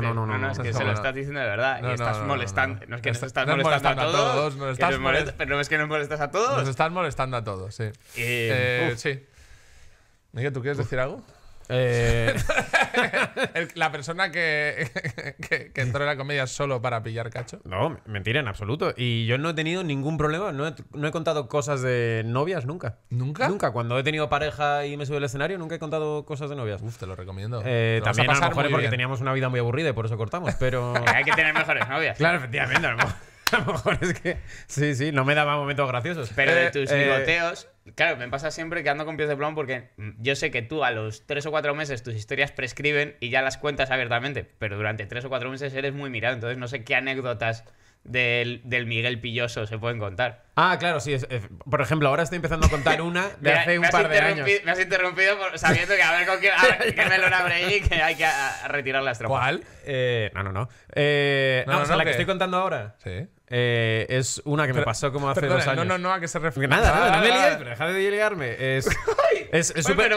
no, no, no, no, es que se lo estás diciendo de verdad y estás molestando. No, es que nos estás molestando, a todos. Nos estás Pero no es que nos molestas a todos. Nos estás molestando a todos, sí. Eh, sí. Miguel, ¿tú quieres decir algo? Eh, (laughs) la persona (laughs) que, que- entró en la comedia solo para pillar cacho. No, mentira, en absoluto. Y yo no he tenido ningún problema. No he, contado cosas de novias nunca. ¿Nunca? Nunca. Cuando he tenido pareja y me subí al escenario, nunca he contado cosas de novias. Uf, te lo recomiendo. Eh, también a, lo mejor porque teníamos una vida muy aburrida y por eso cortamos, pero... (laughs) Hay que tener mejores novias. Claro, efectivamente. a lo mejor. (laughs) a lo mejor es que. Sí, sí, no me daba momentos graciosos. Pero de tus eh, Claro, me pasa siempre que ando con pies de plomo porque yo sé que tú a los tres o cuatro meses tus historias prescriben y ya las cuentas abiertamente. Pero durante tres o cuatro meses eres muy mirado. Entonces no sé qué anécdotas del, Miguel Pilloso se pueden contar. Ah, claro, sí. por ejemplo, ahora estoy empezando a contar una de (laughs) hace un par de años. Me has interrumpido sabiendo que a ver con qué... (laughs) que me lo y que hay que retirar las tropas. ¿Cuál? Eh, no, no, no. Eh, no, la que... estoy contando ahora. Sí. Eh, es una que me pasó como hace dos años. No, no, no, ¿a qué se refiere? Nada, pero deja de liarme. Es (laughs) es súper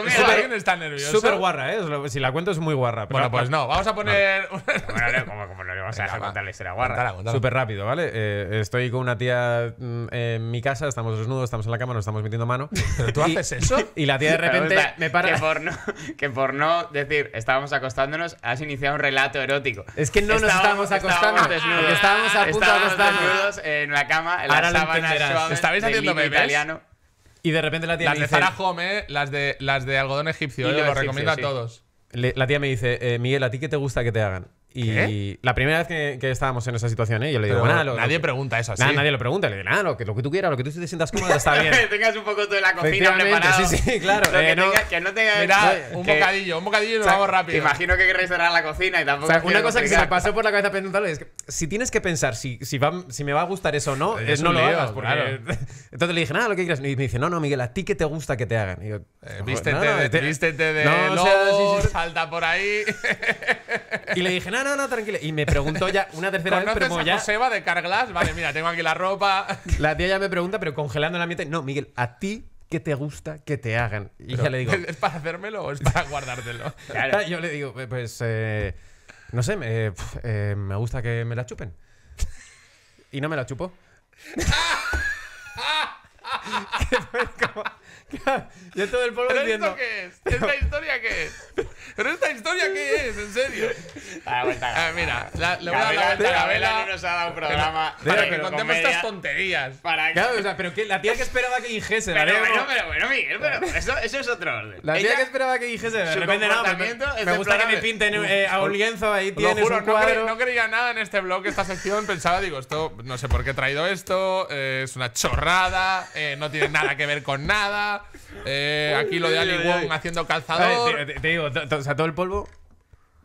guarra, ¿eh? Si la cuento es muy guarra. bueno, pues no, vamos a poner. como no le vamos a dejar contarle la guarra? Súper rápido, ¿vale? Eh, estoy con una tía mm, en mi casa, estamos desnudos, estamos en la cama, nos estamos metiendo mano. (laughs) ¿Pero tú haces eso? Y la tía de (laughs) repente me para. Que por, no, que decir, estábamos acostándonos, has iniciado un relato erótico. Es que no nos estábamos acostando. Estábamos Estábamos a punto de acostarnos. Ah. en la cama, en la sábana Estabais haciendo memes. italiano. Y de repente la tía Las me de Zara Home, las de, las de algodón egipcio, eh, las recomiendo a todos. la tía me dice, eh, Miguel, ¿a ti qué te gusta que te hagan? Y la primera vez que, estábamos en esa situación, ¿eh? yo le digo, nadie pregunta eso nadie lo pregunta, le digo, nada, lo que, tú quieras, lo que tú te sientas cómodo está bien. (laughs) que tengas un poco de la cocina preparado. Sí, sí, claro. que, eh, no, tenga, que, no, tengas. un bocadillo, un bocadillo y nos vamos rápido. Imagino que queréis cerrar la cocina y tampoco. O una cosa que se me pasó por la cabeza pendiente es que si tienes que pensar si, si, va, si me va a gustar eso o no, es, eh, no lo hagas. Claro. (laughs) Entonces le dije, nada, lo que quieras. Y me dice, no, no, Miguel, a ti que te gusta que te hagan. Y yo, vístete, de, vístete de. No, salta por ahí. (laughs) Y le dije, nada no, no, no, tranquila. Y me preguntó ya una tercera vez, pero como ya. va de Carglass, vale, mira, tengo aquí la ropa. (laughs) La tía ya me pregunta, pero congelando la ambiente. No, Miguel, a ti qué te gusta que te hagan. Y ya le digo. ¿Es para hacérmelo o es para guardártelo? (laughs) Yo le digo, pues. pues eh, no sé, me, eh, me gusta que me la chupen. Y no me la chupo. (laughs) (laughs) ya todo el pueblo ¿Pero diciendo... ¿Esto qué es? ¿Esta historia qué es? ¿Pero esta historia qué es? ¿En serio? Ah, vuelta mira, la, la, la, la vela no nos ha dado un programa pero, para, que contemos estas tonterías. Para Claro, o sea, pero la tía que esperaba que dijese... Pero, la pero bueno, pero eso, es otro orden. La tía que esperaba que dijese... repente, no, me, gusta que me pinten eh, a un lienzo, ahí tienes un cuadro... No, cre creía nada en este blog, esta sección. Pensaba, digo, esto... No sé por qué he traído esto, eh, es una chorrada, eh, no tiene nada que ver con nada... Eh, aquí lo de Ali Wong haciendo calzador. Te, te, te digo, o sea, todo el polvo.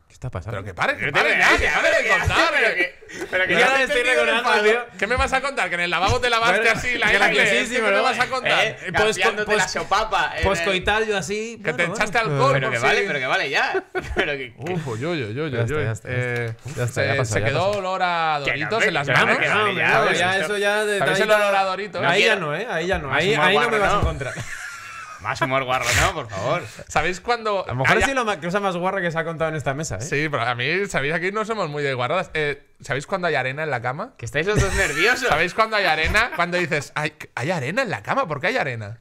¿Qué está pasando? Pero que pare, que pare ya, que pare de contar. Pero que, pero que ya te estoy recordando, tío. ¿Qué me vas a contar? Que en el lavabo te lavaste así la ingle. Sí, sí, me me vas a contar? Eh, eh, pues la pues sopapa. Poscoital pues yo así. Que te echaste alcohol. Pero que vale, pero que vale ya. (laughs) Pero que... Uf, yo, yo, yo, yo. Ya eh, está, ya está. Se quedó olor a doritos en las manos. Ya, eso ya... ¿Sabéis el Ahí ya no, ¿eh? Ahí ya no. Ahí no me vas a encontrar. Más humor guarro, ¿no? Por favor. ¿Sabéis cuando.? A lo mejor haya... es la cosa más guarra que se ha contado en esta mesa, ¿eh? Sí, pero a mí, ¿sabéis? Aquí no somos muy de guarradas. Eh, ¿Sabéis cuando hay arena en la cama? Que estáis los dos nerviosos. ¿Sabéis cuando hay arena? Cuando dices, ¿Hay, hay arena en la cama? ¿Por qué hay arena?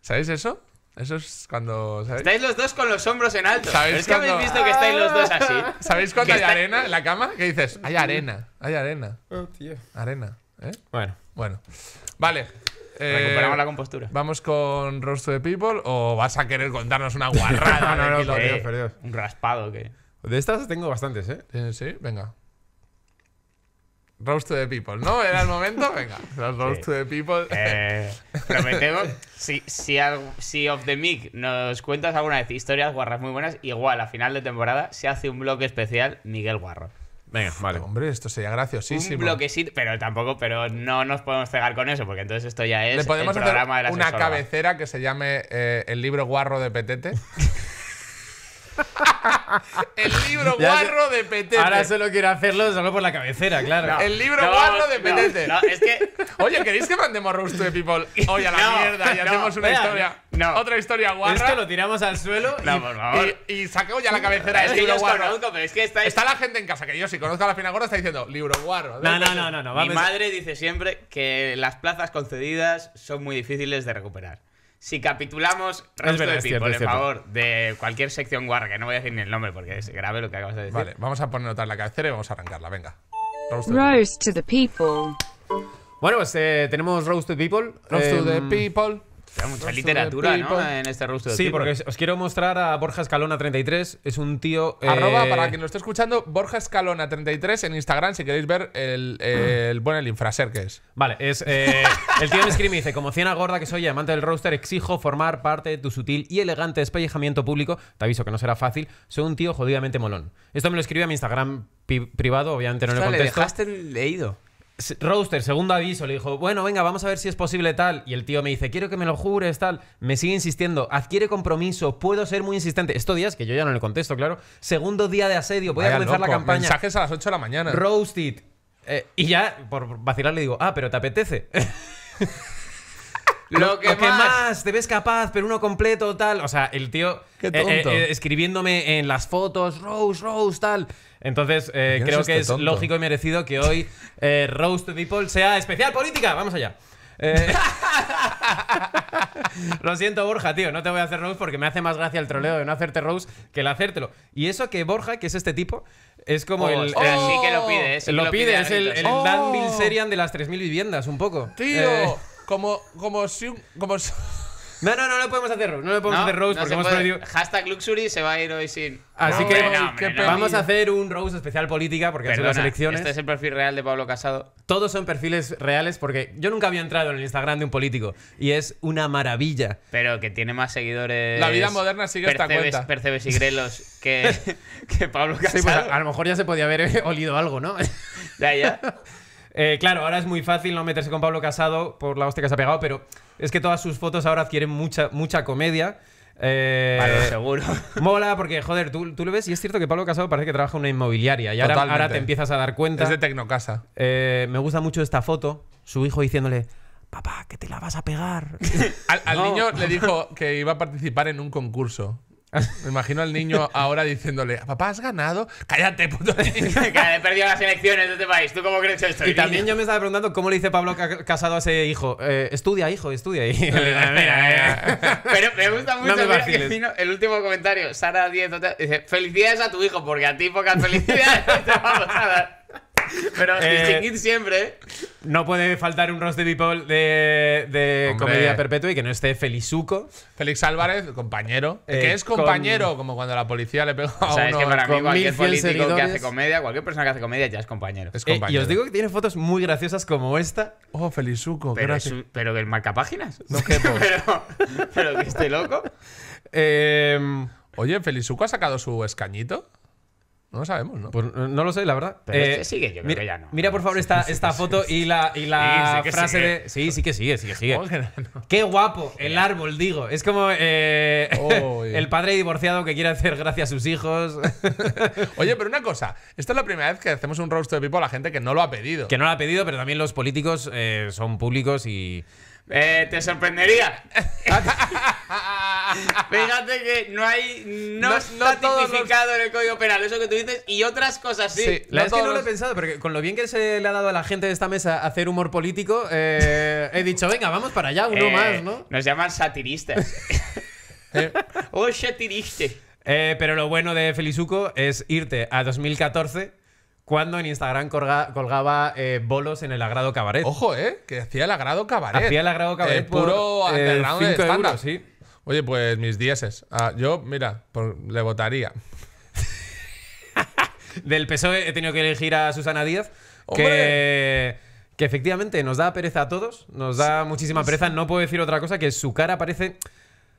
¿Sabéis eso? Eso es cuando. Estáis los dos con los hombros en alto. ¿Sabéis es cuando... que visto que estáis los dos así. ¿Sabéis cuando hay arena en la cama? ¿Qué dices? Hay arena, hay arena. Oh, arena. ¿eh? Bueno. Bueno. Vale. Recuperamos eh, la compostura. ¿Vamos con Roast de People o vas a querer contarnos una guarrada? (laughs) no, no, no, Un raspado que. De estas tengo bastantes, ¿eh? eh sí, venga. Roast to people, ¿no? Era el momento, venga. (laughs) Roast sí. people. Eh, (laughs) prometemos, si, si, Of the Mic nos cuentas alguna vez historias guarras muy buenas, igual a final de temporada se hace un bloque especial Miguel Guarro. Venga, vale. Hombre, esto sería graciosísimo. Un bloquecito, pero tampoco, pero no nos podemos cegar con eso, porque entonces esto ya es Le programa de una cabecera que se llame eh, El libro guarro de Petete. (laughs) (laughs) el libro guarro de Petete. Ahora solo quiero hacerlo solo por la cabecera, claro. el libro guarro de Petete. es que... Oye, ¿queréis que mandemos Roast to People (laughs) hoy a la mierda y hacemos una historia? No. Otra historia guarra. Esto lo tiramos al suelo y, por sacamos ya la cabecera. Es que guarro. pero es que está, está la gente en casa que yo, si conozco a la fina gorda está diciendo libro guarro. No, no, no, no. Mi madre dice siempre que las plazas concedidas son muy difíciles de recuperar si capitulamos to the people en favor de cualquier sección guarra, que no voy a decir ni el nombre porque es grave lo que acabas de decir. Vale, vamos a poner otra en la cabecera y vamos a arrancarla, venga. Rose to the people. Bueno, pues eh, tenemos Rose to the people. Rose to the em, people mucha literatura, ¿no? En este rostro. Sí, porque os quiero mostrar a Borja Escalona 33. Es un tío. Eh, para quien lo esté escuchando, Borja Escalona 33 en Instagram, si queréis ver el, bueno, el infraser que es. Vale, es. Eh, (laughs) el tío me escribe y me dice: Como ciena gorda que soy amante del roster, exijo formar parte de tu sutil y elegante despellejamiento público. Te aviso que no será fácil. Soy un tío jodidamente molón. Esto me lo escribió a mi Instagram privado, obviamente no le contesto. Le dejaste leído. Roaster, segundo aviso, le dijo, bueno, venga, vamos a ver si es posible tal. Y el tío me dice, quiero que me lo jures, tal. Me sigue insistiendo, adquiere compromiso, puedo ser muy insistente. Estos días, que yo ya no le contesto, claro. Segundo día de asedio, voy a comenzar la campaña. Mensajes a las 8 de la mañana. Roasted. Eh, y ya, por vacilar, le digo, ah, pero te apetece. (laughs) lo, que, más. te ves capaz, pero uno completo, tal. O sea, el tío eh, eh, eh, escribiéndome en las fotos, Rose, Rose, tal. Entonces, creo que este es lógico y merecido que hoy Rose to People sea especial política. Vamos allá. (laughs) lo siento, Borja, tío, no te voy a hacer Rose porque me hace más gracia el troleo de no hacerte Rose que el hacértelo. Y eso que Borja, que es este tipo, es como el, que lo pide, sí pide, es el, Dan oh. de las 3.000 viviendas, un poco. Tío. Como, como si No, no, no lo podemos hacer Rose. No lo podemos hacer Rose porque hemos Hashtag Luxury se va a ir hoy sin. Así que vamos a hacer un Rose especial política porque las elecciones. Este es el perfil real de Pablo Casado. Todos son perfiles reales porque yo nunca había entrado en el Instagram de un político y es una maravilla. Pero que tiene más seguidores. La vida moderna sigue esta cuenta. Percebes y grelos (laughs) que, Pablo pues, Casado. a, a, lo mejor ya se podía haber (laughs) olido algo, ¿no? ya, ya. (laughs) Eh, claro, ahora es muy fácil no meterse con Pablo Casado por la hostia que se ha pegado, pero es que todas sus fotos ahora adquieren mucha, mucha comedia. vale, eh, seguro. Mola porque, joder, tú, tú, lo ves y es cierto que Pablo Casado parece que trabaja en una inmobiliaria y ahora, te empiezas a dar cuenta. Es de Tecnocasa. Eh, me gusta mucho esta foto, su hijo diciéndole, papá, que te la vas a pegar. (laughs) al, niño le dijo que iba a participar en un concurso me imagino al niño ahora diciéndole, papá, has ganado. Cállate, puto. (laughs) He perdido las elecciones de este país. ¿Tú cómo crees que Y también yo me estaba preguntando cómo le dice Pablo Casado a ese hijo. Eh, estudia, hijo, estudia. (laughs) (laughs) Pero me gusta mucho el último comentario. Sara 10 dice, felicidades a tu hijo, porque a ti pocas felicidades te vamos a dar. (laughs) Pero es eh, distinguir siempre. ¿eh? No puede faltar un Ross de people de, comedia perpetua y que no esté Felizuco. Félix Álvarez, compañero. Eh, que es compañero, como cuando la policía le pega a uno. que para mí cualquier político que hace comedia, cualquier persona que hace comedia ya es compañero. y os digo que tiene fotos muy graciosas como esta. Oh, Felizuco. Pero, es marca pero del marcapáginas. No (laughs) pero, pero que esté loco. Oye, Felizuco ha sacado su escañito. No sabemos, ¿no? Pues eh, no lo sé, la verdad. Eh, este sigue, yo mira, ya no. Mira, por favor, esta, esta foto y la, la frase de. Sí, sí que sigue, sí que sigue. Qué guapo, el árbol, digo. Es como eh, (laughs) el padre divorciado que quiere hacer gracia a sus hijos. (laughs) Oye, pero una cosa, esta es la primera vez que hacemos un roast de pipo a la gente que no lo ha pedido. Que no lo ha pedido, pero también los políticos son públicos y. Eh, te sorprendería. (laughs) Fíjate que no hay. No, no está tipificado en el código penal eso que tú dices y otras cosas sí. la no es que no lo he pensado, porque con lo bien que se le ha dado a la gente de esta mesa hacer humor político, eh, he dicho, venga, vamos para allá, uno eh, más, ¿no? Nos llaman satiristas. (laughs) Eh. (laughs) O oh, satiriste. pero lo bueno de Felizuco es irte a 2014 cuando en Instagram colgaba eh, bolos en el Agrado Cabaret. Ojo, ¿eh? Que hacía el Agrado Cabaret. Hacía el Agrado Cabaret. Eh, puro por, eh, Oye, pues mis dieces. Ah, yo, mira, le votaría. (laughs) Del PSOE he tenido que elegir a Susana Díaz. Que. efectivamente nos da pereza a todos, nos da muchísima pereza. No puedo decir otra cosa que su cara parece.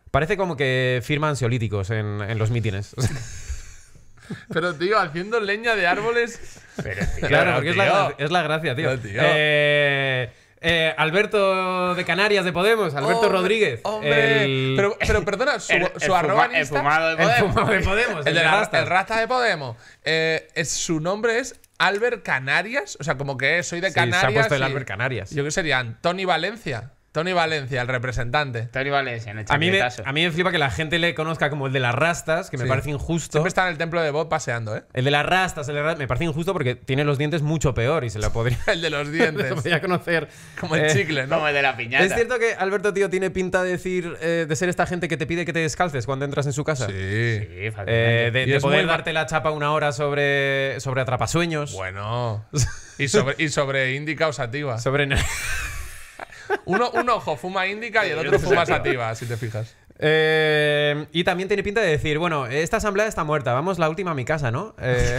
Parece como que firma ansiolíticos en, en los mítines. (laughs) Pero, tío, haciendo leña de árboles. (laughs) claro, porque Es, la, gracia, tío. Eh, eh, Alberto de Canarias de Podemos, Alberto Rodríguez. Hombre. Pero, pero, perdona, su, (laughs) su el arroba fumado de Podemos. (laughs) El de Podemos. el, rasta. el rasta de Podemos. Eh, su nombre es Albert Canarias. O sea, como que soy de Canarias. se ha puesto el Albert Canarias. Yo que sería, Antoni Valencia. Tony Valencia, el representante. Tony Valencia, en el a mí, me, a mí me flipa que la gente le conozca como el de las rastas, que me parece injusto. Siempre está en el templo de Bob paseando, ¿eh? El de las rastas, me parece injusto porque tiene los dientes mucho peor y se lo podría. (laughs) el de los dientes. (laughs) se podría conocer. Como el eh, chicle, ¿no? el de la piñata. Es cierto que Alberto, tío, tiene pinta de decir, eh, de ser esta gente que te pide que te descalces cuando entras en su casa. Sí. sí eh, de, poder darte la chapa una hora sobre, sobre atrapasueños. Bueno. y sobre, y sobre (laughs) Sobre. Uno, un ojo fuma índica y el otro fuma sativa, si te fijas. Eh, y también tiene pinta de decir, bueno, esta asamblea está muerta, vamos la última a mi casa, ¿no? Eh,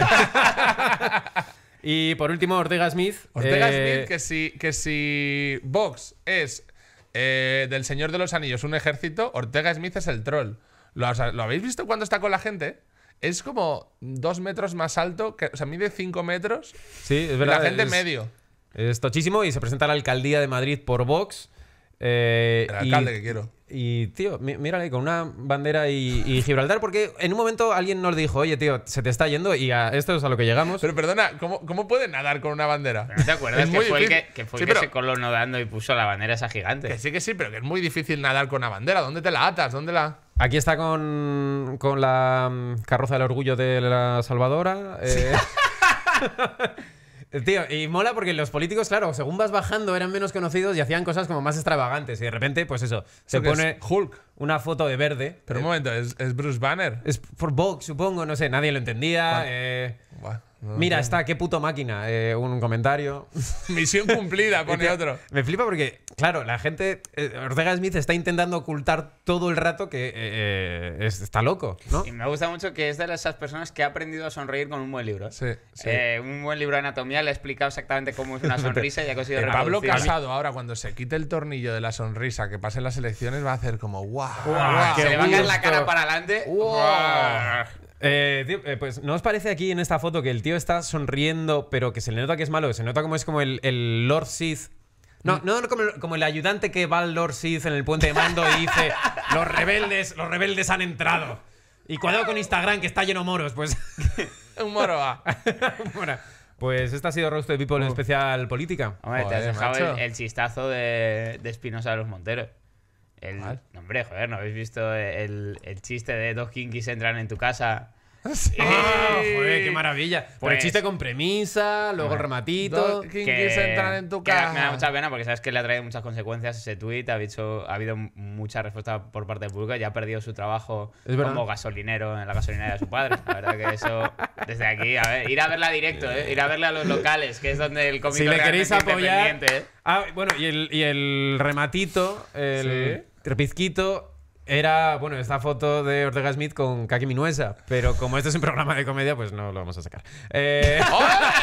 (laughs) y por último, Ortega Smith. Ortega eh, Smith, que si, que si Vox es del Señor de los Anillos un ejército, Ortega Smith es el troll. ¿Lo, habéis visto cuando está con la gente? Es como dos metros más alto, que, o sea, mide cinco metros. Sí, es verdad. la gente es... medio. Es tochísimo y se presenta a la alcaldía de Madrid por Vox. Eh, el alcalde que quiero. Y, tío, mírale, con una bandera y, Gibraltar, porque en un momento alguien nos dijo, oye, tío, se te está yendo y esto es a lo que llegamos. Pero perdona, ¿cómo, cómo nadar con una bandera? te acuerdas (laughs) es que, fue el que, fue que, se coló nadando y puso la bandera esa gigante? Que sí, que sí, pero que es muy difícil nadar con una bandera. ¿Dónde te la atas? ¿Dónde la...? Aquí está con, la mm, carroza del orgullo de la Salvadora. Eh. (laughs) Eh, tío, y mola porque los políticos, claro, según vas bajando eran menos conocidos y hacían cosas como más extravagantes. Y de repente, pues eso, se pone Hulk una foto de verde. Pero un eh, momento, ¿es, Bruce Banner? Es por Vogue, supongo, no sé, nadie lo entendía. Eh, Mira, está, qué puto máquina. Eh, un comentario. (laughs) Misión cumplida, pone otro. Me flipa porque, claro, la gente. Eh, Ortega Smith está intentando ocultar todo el rato que eh, está loco, ¿no? Y me gusta mucho que es de esas personas que ha aprendido a sonreír con un buen libro. Sí. un buen libro de anatomía le ha explicado exactamente cómo es una (laughs) sonrisa y ha conseguido Pablo Casado, ahora, cuando se quite el tornillo de la sonrisa que pasen las elecciones, va a hacer como ¡guau! se le va a caer la cara para adelante. Eh, eh, pues, ¿no os parece aquí en esta foto que el tío está sonriendo, pero que se le nota que es malo? Que se nota como es como el, Lord Sith no, mm. no, no como, el ayudante que va al Lord Sith en el puente de mando y dice: (laughs) Los rebeldes, los rebeldes han entrado. Y cuadrado con Instagram, que está lleno moros, pues. (laughs) Un moro va. (laughs) pues este ha sido rostro de People en uh. especial política. te has el, chistazo de, de Espinosa de los Monteros. El, hombre, joder, ¿no habéis visto el, el chiste de dos kinkis entran en tu casa Ah, joder, qué maravilla. Por el pues. chiste con premisa, luego el rematito. en tu Me da mucha pena porque sabes que le ha traído muchas consecuencias ese tuit. Ha, ha, habido mucha respuesta por parte del público. Ya ha perdido su trabajo como gasolinero en la gasolinera de su padre. La verdad que eso, desde aquí, a ver, ir a verla directo, ¿eh? ir a verla a los locales, que es donde el cómico si le queréis apoyar. ¿eh? Ah, bueno, y el, y el rematito, el sí. Era, bueno, esta foto de Ortega Smith con Kaki Minuesa, pero como esto es un programa de comedia, pues no lo vamos a sacar. Eh,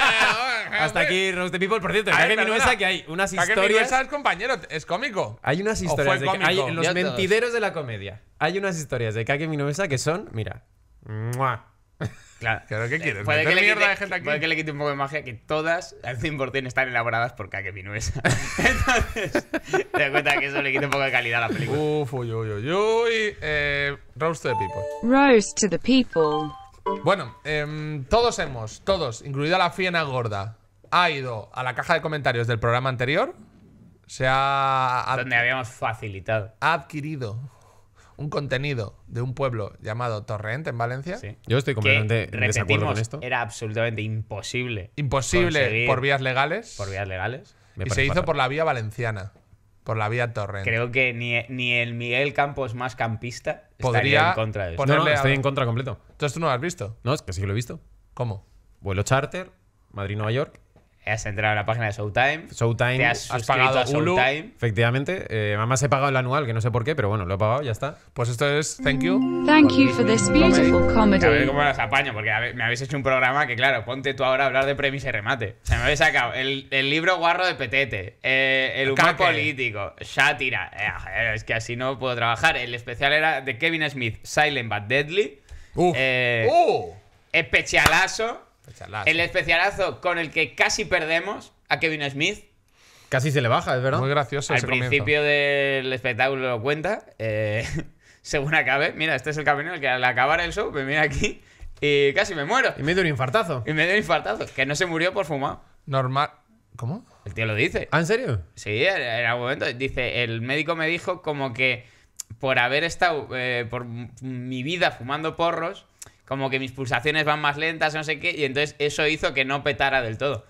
(laughs) hasta aquí Rose the People. Por cierto, Kake Minuesa, que hay unas historias... Minuesa es compañero, es cómico. Hay unas historias... De, en los mentideros de la comedia. Hay unas historias de Kaki Minuesa que son, mira... Claro, (laughs) Puede que, le quite, le un poco de magia, que todas al 100% están elaboradas por Kake esa. (laughs) Entonces, te das cuenta que eso le quita un poco de calidad a la película. Uf, uy, uy, uy, uy. Eh, roast to the people. Roast to the people. Bueno, em, todos hemos, todos, incluida la fiena gorda, ha ido a la caja de comentarios del programa anterior. Se ha. Donde habíamos facilitado. Ha adquirido un contenido de un pueblo llamado Torrente en Valencia. Yo estoy completamente de con esto. Era absolutamente imposible. Imposible por vías legales. Por vías legales. y se hizo por la vía valenciana. Por la vía Torrente. Creo que ni, ni el Miguel Campos más campista podría en contra de eso. estoy en contra completo. Entonces tú no lo has visto. No, es que sí lo he visto. ¿Cómo? Vuelo charter, Madrid-Nueva York. Has entrado en la página de Showtime. Showtime. Te has, pagado a Showtime. efectivamente. Eh, además he pagado el anual, que no sé por qué, pero bueno, lo he pagado, ya está. Pues esto es Thank You. Thank You for this beautiful comedy. A ver cómo las apaño, porque me habéis hecho un programa que, claro, ponte tú ahora a hablar de premisa y remate. O me habéis sacado el, libro guarro de Petete, eh, el humor político, sátira. Eh, es que así no puedo trabajar. El especial era de Kevin Smith, Silent but Deadly. Eh, ¡Uh! Especialazo el especialazo con el que casi perdemos a Kevin Smith. Casi se le baja, es verdad. Muy gracioso. Al principio del espectáculo lo cuenta. Eh, (laughs) según acabe, mira, este es el camino el que al acabar el show me viene aquí y casi me muero. Y me dio un infartazo. Y me dio un infartazo. Que no se murió por fumar Normal. ¿Cómo? El tío lo dice. ¿Ah, en serio? Sí, en algún momento. Dice, el médico me dijo como que por haber estado eh, por mi vida fumando porros, como que mis pulsaciones van más lentas, no sé qué, y entonces eso hizo que no petara del todo.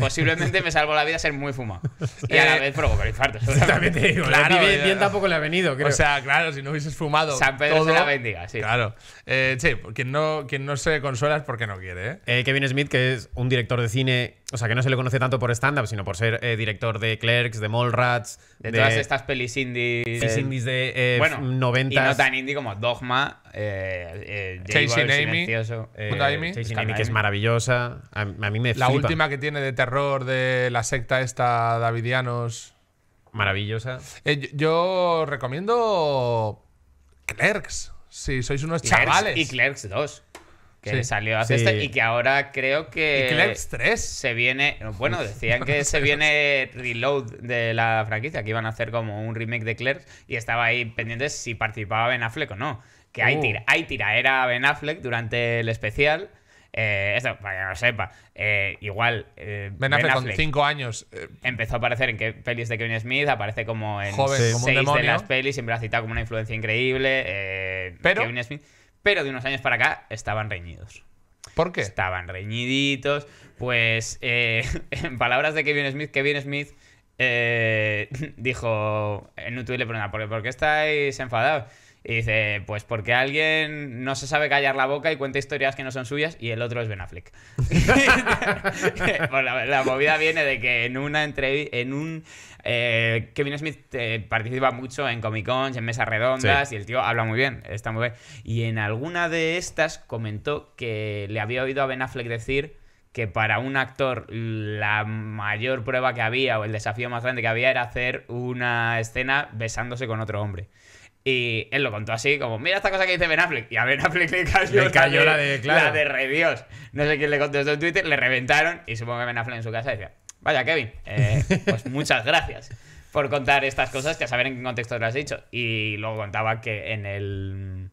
posiblemente me salvo la vida ser muy fumado. (laughs) Y a la eh, vez provocó infartos. (laughs) También te eh, la bien, tampoco le ha venido, creo. O sea, claro, si no hubieses fumado. San Pedro se la bendiga, sí. Claro. Eh, sí, quien no, no se consuela es porque no quiere. ¿eh? eh, Kevin Smith, que es un director de cine o sea, que no se le conoce tanto por stand-up, sino por ser eh, director de Clerks, de Mallrats. De, todas estas pelis indies. Pelis indies de eh, bueno, 90. Y no tan indie como Dogma. Eh, eh Chasing Amy. Eh, Amy. Amy, que es maravillosa. A, mí me La última que tiene de terror de la secta esta, Davidianos. Maravillosa. Yo, recomiendo Clerks. Si sois unos chavales. y Clerks 2 que salió hace este y que ahora creo que. ¿Y 3? Se viene. Bueno, decían que (laughs) se viene reload de la franquicia, que iban a hacer como un remake de Clerks, y estaba ahí pendiente si participaba Ben Affleck o no. Que uh. hay, tira, era Ben Affleck durante el especial. Eh, esto, para que no sepa, eh, igual. Eh, ben, Affleck, con 5 años. empezó a aparecer en que pelis de Kevin Smith, aparece como en Joven, las pelis, siempre ha citado como una influencia increíble. Pero. Kevin Smith pero de unos años para acá estaban reñidos. ¿Por qué? Estaban reñiditos, pues eh, (laughs) en palabras de Kevin Smith, Kevin Smith eh, (laughs) dijo en un le ¿por qué estáis enfadados? Y dice, pues porque alguien no se sabe callar la boca y cuenta historias que no son suyas y el otro es Ben Affleck. (laughs) Pues la, movida viene de que en una entrevista, en un eh, Kevin Smith eh, participa mucho en Comic Cons, en mesas redondas, y el tío habla muy bien, está muy bien. Y en alguna de estas comentó que le había oído a Ben Affleck decir que para un actor la mayor prueba que había o el desafío más grande que había era hacer una escena besándose con otro hombre. Y él lo contó así, como, mira esta cosa que dice Ben Affleck. Y a Ben Affleck le cayó, la de, de re No sé quién le contestó en Twitter, le reventaron y supongo que Ben Affleck en su casa decía, Vaya, Kevin. Eh, pues (laughs) muchas gracias por contar estas cosas, que a saber en qué contexto lo has dicho. Y luego contaba que en el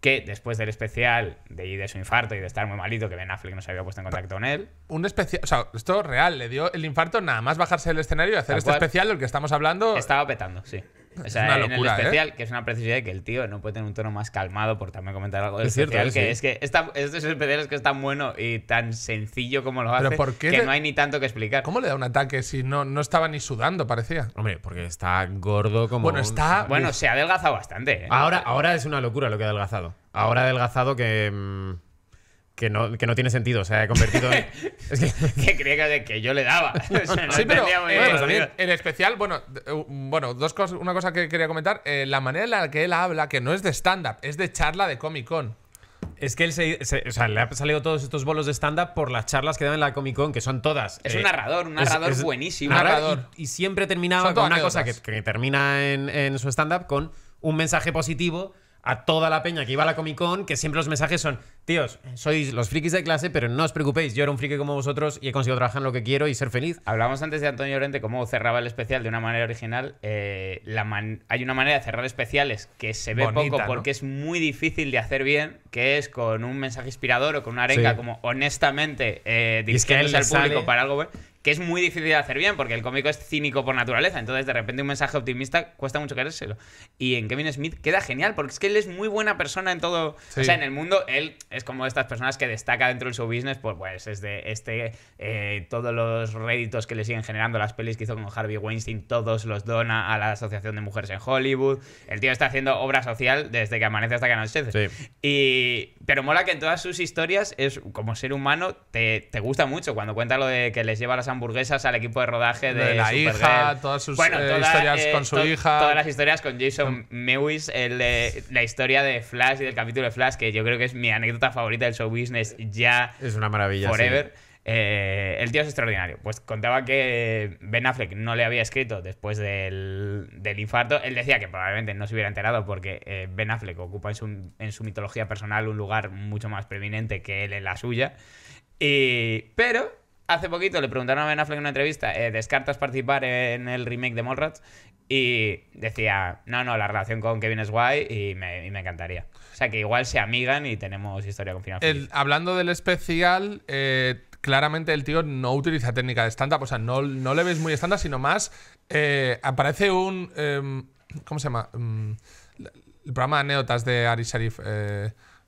que después del especial de, de, su infarto y de estar muy malito, que Ben Affleck no se había puesto en contacto con él. Un especial, o sea, esto real, le dio el infarto nada más bajarse del escenario y hacer este especial del que estamos hablando. Estaba petando, sí es una locura, ¿eh? especial, que es una precisión de que el tío no puede tener un tono más calmado por también comentar algo del especial. que es que esta, estos que es tan bueno y tan sencillo como lo hace, que no hay ni tanto que explicar. ¿Cómo le da un ataque si no, no estaba ni sudando, parecía? Hombre, porque está gordo como. Bueno, está. Bueno, se ha adelgazado bastante. ¿eh? Ahora, ahora es una locura lo que ha adelgazado. Ahora ha adelgazado que. Mm, que no, que no tiene sentido. se ha convertido en. es (laughs) que... creía que, yo le daba. (laughs) sí, pero. en especial, bueno, eh, bueno dos cosas, una cosa que quería comentar: eh, la manera en la que él habla, que no es de stand-up, es de charla de Comic Con. Es que él se, o sea, le ha salido todos estos bolos de stand-up por las charlas que dan en la Comic Con, que son todas. Es eh, un narrador, un narrador buenísimo. Narrador. Y, siempre terminaba con una cosa que, que, termina en, en su stand-up con un mensaje positivo a toda la peña que iba a la Comic Con, que siempre los mensajes son, tíos, eh, sois los frikis de clase, pero no os preocupéis, yo era un friki como vosotros y he conseguido trabajar en lo que quiero y ser feliz. Hablábamos antes de Antonio Orente, cómo cerraba el especial de una manera original. Eh, hay una manera de cerrar especiales que se ve poco porque es muy difícil de hacer bien, que es con un mensaje inspirador o con una arenga como honestamente eh, al público para algo bueno que es muy difícil de hacer bien, porque el cómico es cínico por naturaleza, entonces de repente un mensaje optimista cuesta mucho querérselo. Y en Kevin Smith queda genial, porque es que él es muy buena persona en todo, o sea, en el mundo, él es como de estas personas que destaca dentro de su business, pues pues es de este, eh, todos los réditos que le siguen generando las pelis que hizo con Harvey Weinstein, todos los dona a la Asociación de Mujeres en Hollywood, el tío está haciendo obra social desde que amanece hasta que anochece. Y, pero mola que en todas sus historias es como ser humano te, te gusta mucho cuando cuenta lo de que les lleva a las hamburguesas al equipo de rodaje de, la hija, todas sus eh, historias con su hija. Todas las historias con Jason Mewis, la historia de Flash y del capítulo de Flash, que yo creo que es mi anécdota favorita del show business ya. Es una maravilla. Forever. Eh, el tío es extraordinario. Pues contaba que Ben Affleck no le había escrito después del, infarto. Él decía que probablemente no se hubiera enterado porque eh, Ben Affleck ocupa en su, mitología personal un lugar mucho más preeminente que él en la suya. pero hace poquito le preguntaron a Ben Affleck en una entrevista, eh, ¿descartas participar en el remake de Mallrats? Y decía, no, no, la relación con Kevin es guay y me, encantaría. O sea, que igual se amigan y tenemos historia con final. hablando del especial, eh, claramente el tío no utiliza técnica de stand-up, o sea, no, le ves muy stand-up, sino más eh, aparece un... Em, ¿Cómo se llama? Mm, el programa de anécdotas de Ari Sharif.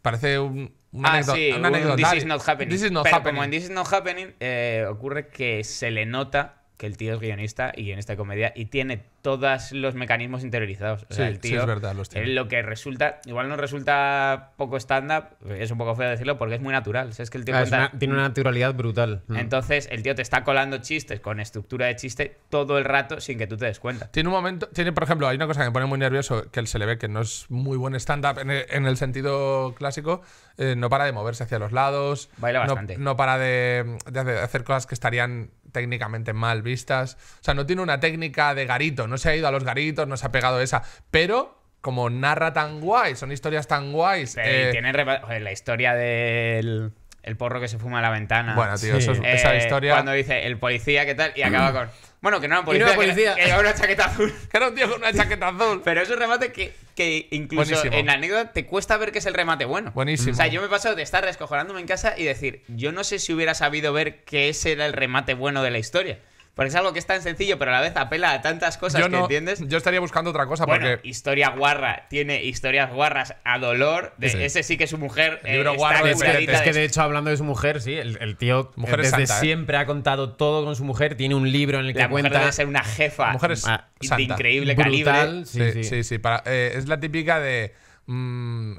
parece un ah, sí, un, This is not happening. Pero happening. como en This is not happening eh, ocurre que se le nota que el tío es guionista y guionista de comedia y tiene todos los mecanismos interiorizados. sí, es verdad, los tiene. Eh, lo que resulta, igual no resulta poco stand-up, es un poco feo decirlo, porque es muy natural. es que ah, tiene una naturalidad brutal. Mm. Entonces, el tío te está colando chistes con estructura de chiste todo el rato sin que tú te des cuenta. Tiene un momento, tiene, por ejemplo, hay una cosa que me pone muy nervioso, que él se le ve que no es muy buen stand-up en, el sentido clásico, eh, no para de moverse hacia los lados. Baila bastante. No, para de hacer cosas que estarían técnicamente mal vistas. O sea, no tiene una técnica de garito, no se ha ido a los garitos, no se ha pegado esa. Pero como narra tan guay, son historias tan guays. Sí, eh, tiene la historia del el porro que se fuma a la ventana. Bueno, tío, esa historia. Eh, cuando dice el policía, ¿qué tal? Y acaba (clears throat) con. Bueno, que no era policía. Que, era, una chaqueta azul. (laughs) era un tío con una chaqueta azul. (laughs) Pero es un remate que, que incluso en la anécdota te cuesta ver que es el remate bueno. Buenísimo. O sea, yo me he pasado de estar rescojonándome en casa y decir, yo no sé si hubiera sabido ver que ese era el remate bueno de la historia. Porque es algo que es tan sencillo, pero a la vez apela a tantas cosas que no, entiendes. Yo estaría buscando otra cosa porque. Historia guarra tiene historias guarras a dolor. Ese sí que es su mujer. Eh, es, que, que de hecho, hablando de su mujer, sí, el, tío eh, ¿eh? siempre ha contado todo con su mujer. Tiene un libro en el que cuenta. Mujer ser una jefa mujeres ah, de increíble calibre. Sí, sí, sí. es la típica de. Mm,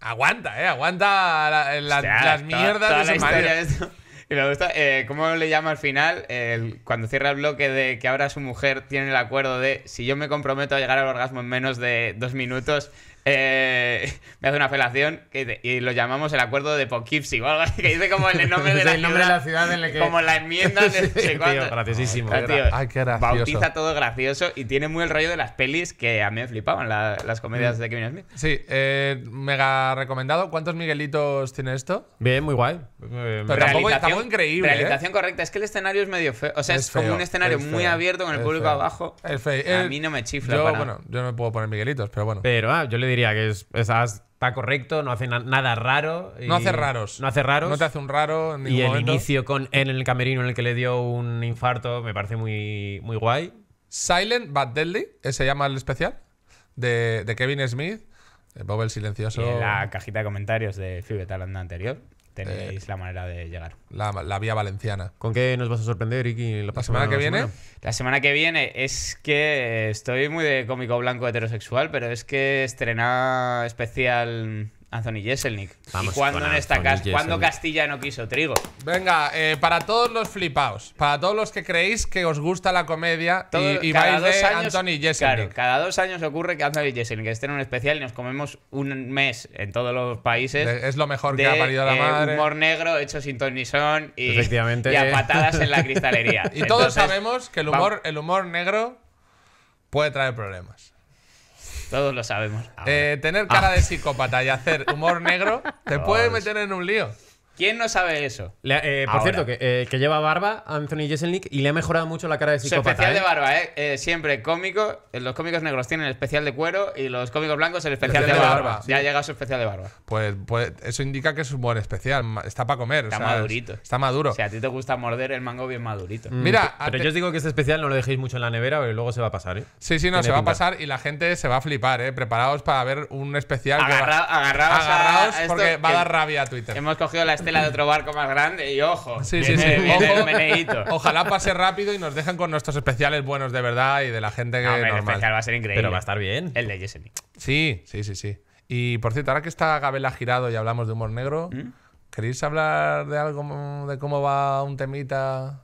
aguanta, eh, aguanta las mierdas de su y me gusta, eh, ¿cómo le llama al final? cuando cierra el bloque de que ahora su mujer tiene el acuerdo de si yo me comprometo a llegar al orgasmo en menos de dos minutos, eh, (laughs) me hace una apelación y lo llamamos el acuerdo de Poughkeepsie o algo (laughs) que dice como el (laughs) nombre de la, el nombre ciudad, de la ciudad en la que... Como la enmienda de... sí, tío, Ay, gracioso bautiza todo gracioso y tiene muy el rollo de las pelis que a mí me flipaban, las comedias mm. de Kevin Smith. Sí, eh, mega recomendado. ¿Cuántos Miguelitos tiene esto? Bien, muy guay. Eh, pero tampoco, increíble. Realización correcta. Es que el escenario es medio feo. O sea, es, como un escenario muy abierto con el público abajo. a mí no me chifla. Yo, bueno, yo no me puedo poner Miguelitos, pero bueno. Pero, ah, yo le diría que ah, está correcto, no hace nada raro. no hace raros. No hace raros. No te hace un raro. y el inicio con en el camerino en el que le dio un infarto me parece muy, muy guay. Silent but Deadly, se llama el especial, de, de Kevin Smith. Eh, Bob el silencioso. Y en la cajita de comentarios de Fibetal anterior tenéis eh, la manera de llegar. La, vía valenciana. ¿Con qué nos vas a sorprender, Iki? ¿La, semana, que viene? La semana que viene es que estoy muy de cómico blanco heterosexual, pero es que estrena especial Anthony Jeselnik. esta Castilla no quiso trigo? Venga, eh, para todos los flipaos, para todos los que creéis que os gusta la comedia y, vais de Anthony Jeselnik. cada dos años ocurre que Anthony Jeselnik esté en un especial y nos comemos un mes en todos los países. es lo mejor que ha parido la eh, madre. humor negro hecho sin tornisón y, y a patadas en la cristalería. (laughs) Y todos sabemos que el humor, el humor negro puede traer problemas. Todos lo sabemos. Eh, tener cara ah. de psicópata y hacer humor negro te puede meter en un lío. ¿Quién no sabe eso? Eh, por cierto, eh, que, lleva barba Anthony Jeselnik y le ha mejorado mucho la cara de psicópata. Su especial de ¿eh? barba, ¿eh? siempre cómico. Los cómicos negros tienen el especial de cuero y los cómicos blancos el especial, de, barba. Ya llega su especial de barba. Pues, pues eso indica que es un buen especial. Está para comer. Está madurito. Está maduro. O sea, a ti te gusta morder el mango bien madurito. Mm, Mira, pero yo os digo que este especial no lo dejéis mucho en la nevera porque luego se va a pasar, ¿eh? Sí, sí, no, se va a pasar y la gente se va a flipar, ¿eh? Preparaos para ver un especial. Agarrados, Agarraos, porque va a dar rabia a Twitter. Hemos cogido la la de otro barco más grande y ojo. Sí, Ojalá pase rápido y nos dejan con nuestros especiales buenos de verdad y de la gente que. normal. El especial va a ser increíble. Pero va a estar bien. El de Jesse Sí, sí, sí, sí. Y por cierto, ahora que está Gabela girado y hablamos de humor negro, ¿Mm? ¿queréis hablar de algo, de cómo va un temita?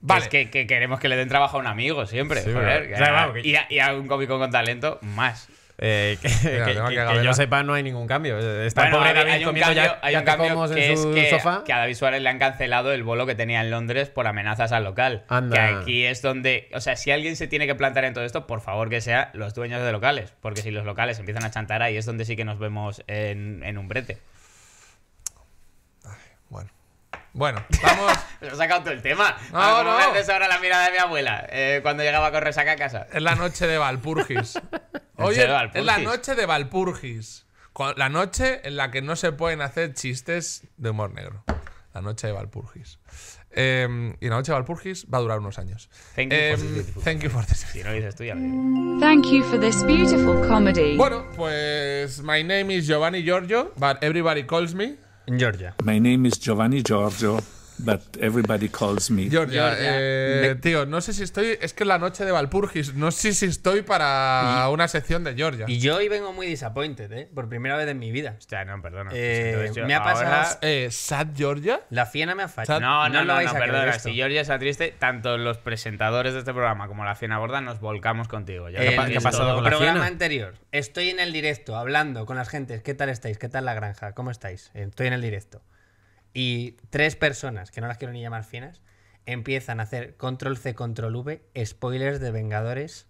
Vale. Es que, queremos que le den trabajo a un amigo siempre. y, y, a, un cómico con talento, más. Eh, que, yo sepa, no hay ningún cambio. Está bueno, pobre David hay un hay un cambio que que, a David Suárez le han cancelado el bolo que tenía en Londres por amenazas al local. Que aquí es donde. O sea, si alguien se tiene que plantar en todo esto, por favor que sea los dueños de locales. Porque si los locales empiezan a chantar ahí es donde sí que nos vemos en, en un brete. bueno. Bueno, vamos. Lo (laughs) has sacado todo el tema. No, ah, no. ahora la mirada de mi abuela eh, cuando llegaba con resaca a casa? Es la noche de Valpurgis. (laughs) Oye, es la noche de Valpurgis. La noche en la que no se pueden hacer chistes de humor negro. La noche de Valpurgis. Em, y la noche de Valpurgis va a durar unos años. Thank you, for, em, this thank you for this. Thank you for this beautiful comedy. Bueno, pues my name is Giovanni Giorgio, but everybody calls me. in Georgia. My name is Giovanni Giorgio. but everybody calls me. Georgia, eh, tío, no sé si estoy. Es que la noche de Valpurgis, no sé si estoy para una sección de Georgia. Y yo hoy vengo muy disappointed, ¿eh? Por primera vez en mi vida. sea, no, perdona. Eh, pues me ha pasado. Eh, Georgia? La fiena me ha fallado. No, no, no, perdona. Si Georgia está triste, tanto los presentadores de este programa como la fiena borda nos volcamos contigo. Ya. ¿Qué ha pasado con la programa anterior. Estoy en el directo hablando con las gentes. ¿Qué tal estáis? ¿Qué tal la granja? ¿Cómo estáis? Estoy en el directo y tres personas, que no las quiero ni llamar finas, empiezan a hacer control C, control V, spoilers de Vengadores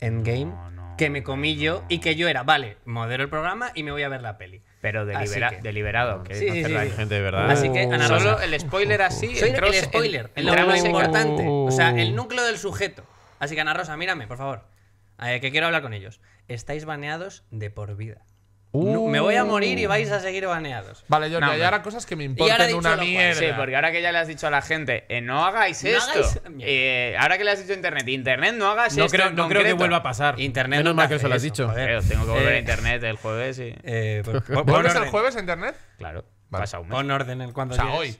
en game que me comí yo y que yo era, vale, modero el programa y me voy a ver la peli. Pero deliberado, que sí, gente de verdad. Así que Ana solo el spoiler así, el spoiler, el, importante, o sea, el uh. núcleo del sujeto. Así que Ana Rosa, mírame, por favor. Eh, que quiero hablar con ellos. Estáis baneados de por vida me voy a uh. morir y vais a seguir baneados. Vale, yo y ahora cosas que me importen una mierda. Sí, porque ahora que ya le has dicho a la gente, eh, no hagáis esto. Eh, ahora que le has dicho a internet, internet, no hagas no esto. Creo, no creo que vuelva a pasar. Internet Menos mal que eso lo has dicho. tengo que volver a eh, internet el jueves y. el (laughs) jueves a internet? Claro. Vale. Pasa un orden el cuando o hoy.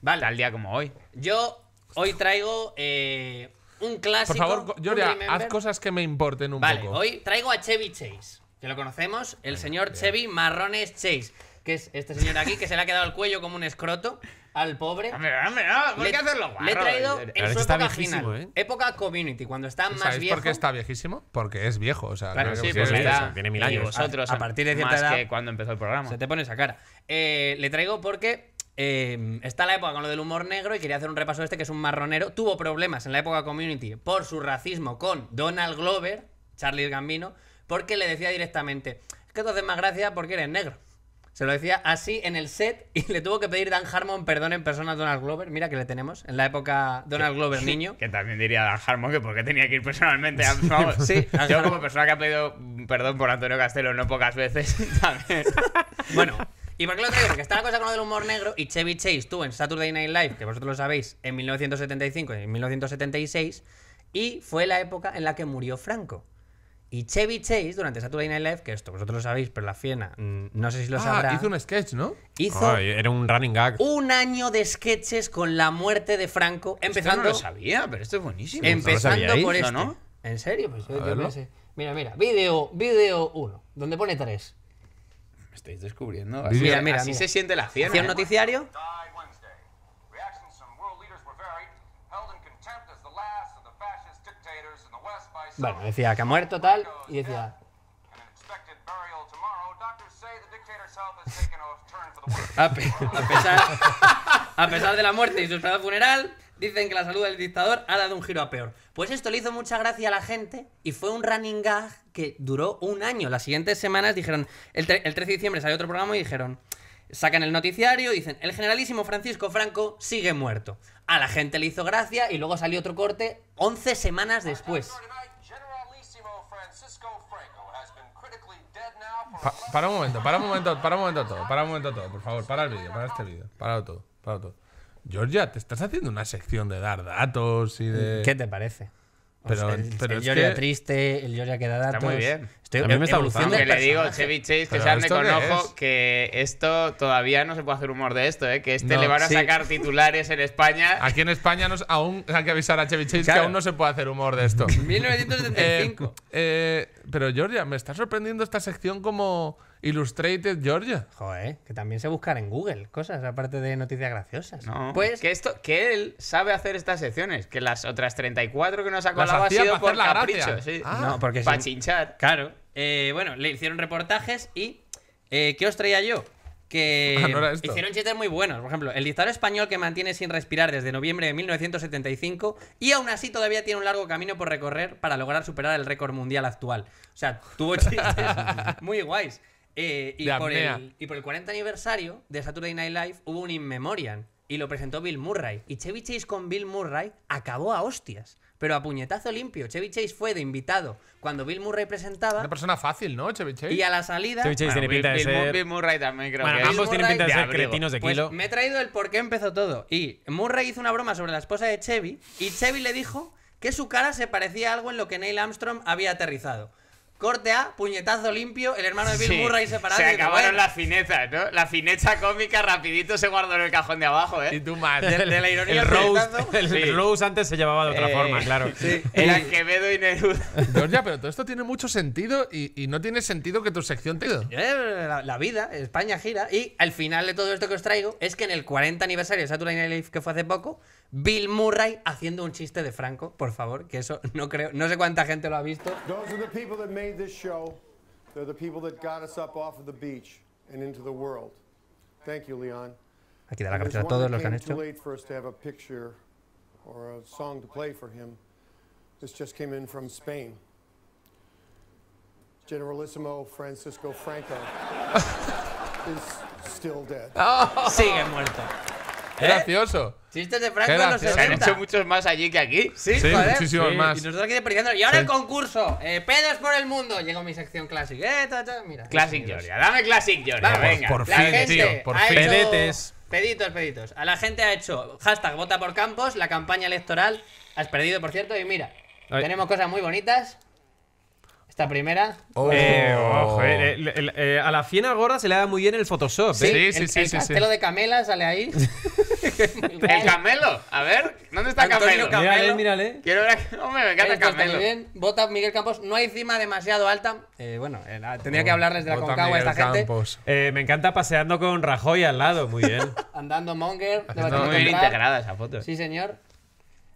Vale. al día como hoy. Yo hoy traigo un clásico. Por favor, Joria, haz cosas que me importen un poco. hoy traigo a Chevy Chase que lo conocemos, el señor Chevy Marrones Chase, que es este señor aquí que se le ha quedado el cuello como un escroto al pobre. Hombre, hombre, no, ¿por qué hacerlo guarro? Le he traído en su ¿eh? época community, cuando está más ¿Sabéis por qué está viejísimo? Porque es viejo, o sea, tiene mil años. vosotros, a, partir de cierta más que cuando empezó el programa. se te pone esa cara. Eh, le traigo porque eh, está la época con lo del humor negro y quería hacer un repaso de este que es un marronero. Tuvo problemas en la época community por su racismo con Donald Glover, Charlie Gambino porque le decía directamente, es que tú haces más gracia porque eres negro. Se lo decía así en el set y (laughs) le tuvo que pedir Dan Harmon perdón en persona a Donald Glover. Mira que le tenemos en la época Donald Glover (laughs) niño. Que también diría Dan Harmon que porque tenía que ir personalmente (laughs) Sí, Yo como persona que ha pedido perdón por Antonio Castelo no pocas veces también. bueno, ¿y por qué lo traigo? Porque está la cosa con lo del humor negro y Chevy Chase tuvo en Saturday Night Live, que vosotros lo sabéis, en 1975 y en 1976 y fue la época en la que murió Franco. Y Chevy Chase, durante Saturday Night Live, que esto vosotros lo sabéis, pero la Fiena, mm, no sé si lo ah, sabrá. Hizo un sketch, ¿no? Hizo. era un running gag. Un año de sketches con la muerte de Franco. Empezando. no lo sabía, pero esto es buenísimo. Empezando por esto. ¿En serio? Pues, pues eh, Mira, mira. Video 1, ¿Dónde pone 3. Me estáis descubriendo. Así, mira, mira, así se siente la Fiena. Hacía un ¿eh? noticiario. Bueno, decía que ha muerto tal y decía... A, pesar, a pesar de la muerte y su esperado funeral, dicen que la salud del dictador ha dado un giro a peor. Pues esto le hizo mucha gracia a la gente y fue un running gag que duró un año. Las siguientes semanas dijeron, el, el 13 de diciembre salió otro programa y dijeron, sacan el noticiario y dicen, el generalísimo Francisco Franco sigue muerto. A la gente le hizo gracia y luego salió otro corte 11 semanas después. para un momento, para un momento, para un momento todo, para un momento todo, por favor, para el vídeo, para este vídeo, para todo, para todo. Georgia, te estás haciendo una sección de dar datos y de. ¿Qué te parece? Pero, el, pero triste, el Giorgio que da datos. Está muy bien. Estoy, a mí me está gustando. Que le digo, Chevy Chase, que se arme con ojo, que esto todavía no se puede hacer humor de esto, ¿eh? que este le van a sacar titulares en España. Aquí en España nos, aún hay que avisar a Chevy Chase que aún no se puede hacer humor de esto. 1975. (laughs) Eh, eh, pero Giorgia, me está sorprendiendo esta sección como Illustrated Georgia. Joder, que también se buscar en Google cosas, aparte de noticias graciosas. Pues que esto, que él sabe hacer estas secciones, que las otras 34 que nos ha colado ha sido por capricho, ah, no, porque para chinchar. Claro. Eh, bueno, le hicieron reportajes y eh, ¿qué os traía yo? Que (laughs) ah, hicieron chistes muy buenos. Por ejemplo, el dictador español que mantiene sin respirar desde noviembre de 1975 y aún así todavía tiene un largo camino por recorrer para lograr superar el récord mundial actual. O sea, tuvo chistes (laughs) muy guays. Eh, y, por el, 40 aniversario de Saturday Night Live hubo un In Memoriam y lo presentó Bill Murray. Y Chevy Chase con Bill Murray acabó a hostias, pero a puñetazo limpio. Chevy Chase fue de invitado cuando Bill Murray presentaba. Una persona fácil, ¿no? Chevy Chase. Y a la salida. Chevy Chase tiene Bill, de Murray también creo bueno, ambos tienen pinta de, ser cretinos de pues kilo. me he traído el por qué empezó todo. Y Murray hizo una broma sobre la esposa de Chevy y Chevy le dijo que su cara se parecía a algo en lo que Neil Armstrong había aterrizado. Corte A, puñetazo limpio, el hermano de Bill Murray separado. Se acabaron las finezas, ¿no? La fineza cómica rapidito se guardó en el cajón de abajo, ¿eh? Y tú más. De, la ironía el Rose, el Rose antes se llevaba de otra eh, forma, claro. Sí. Era eh, Quevedo y Neruda. Georgia, pero todo esto tiene mucho sentido y, no tiene sentido que tu sección te... Eh, la, la vida, España gira y al final de todo esto que os traigo es que en el 40 aniversario de Saturday Night Live que fue hace poco Bill Murray haciendo un chiste de Franco, por favor, que eso no creo, no sé cuánta gente lo ha visto. Those are the people that made this show. They're the people that got us up off of the beach and into the world. Thank you, Leon. Aquí da la captura a todos los que han hecho. late for us to have a picture or a song to play for him. This just came in from Spain. Generalissimo Francisco Franco (laughs) is still dead. Oh, sigue muerto. Qué ¿Eh? gracioso. Chistes de Franco no los Se han hecho muchos más allí que aquí. Sí, Sí, muchísimos Sí. más. Y ahora el concurso. Eh, pedos por el mundo. Llego mi sección Classic. Eh, tata, mira. Classic Georgia. Dame Classic Gloria. Venga. por fin, tío, por fin. Pedetes. Peditos, peditos. A la gente ha hecho hashtag vota por Campos, la campaña electoral. Has perdido, por cierto, y mira, tenemos cosas muy bonitas. Esta primera. Oh. Eh, oh. ojo, eh, eh, a la gorda se le da muy bien el Photoshop. Sí, sí, ¿eh? sí. El, sí, de Camela sale ahí. (laughs) el Camelo. A ver, ¿dónde está Camelo? Mírale, mírale. Quiero ver. Hombre, me encanta Camelo. Bien. Vota Miguel Campos. No hay cima demasiado alta. bueno, tendría que oh, hablarles de la Concagua a esta Campos. gente. me encanta paseando con Rajoy al lado. Muy bien. (laughs) Andando Monger. muy bien integrada esa foto. Sí, señor.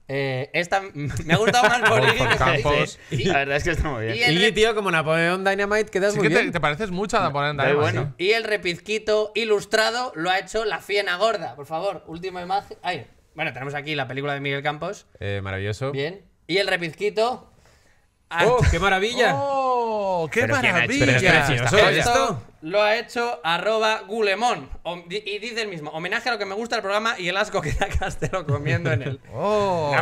Eh, esta (laughs) me ha gustado más por Iggy. que La verdad es que está muy bien. Y tío, como Napoleón Dynamite, quedas muy bien. Te, te, pareces mucho a Napoleón Dynamite. Bueno. ¿eh? Y el repizquito ilustrado lo ha hecho la fiena gorda. Por favor, última imagen. Bueno, tenemos aquí la película de Miguel Campos. Eh, maravilloso. Bien. Y el repizquito Ah, ¡Oh, qué maravilla! ¡Oh, qué maravilla! lo ha hecho arroba gulemón. Y dice el mismo, homenaje a lo que me gusta del programa y el asco que da Castelo comiendo en él. (laughs) ¡Oh!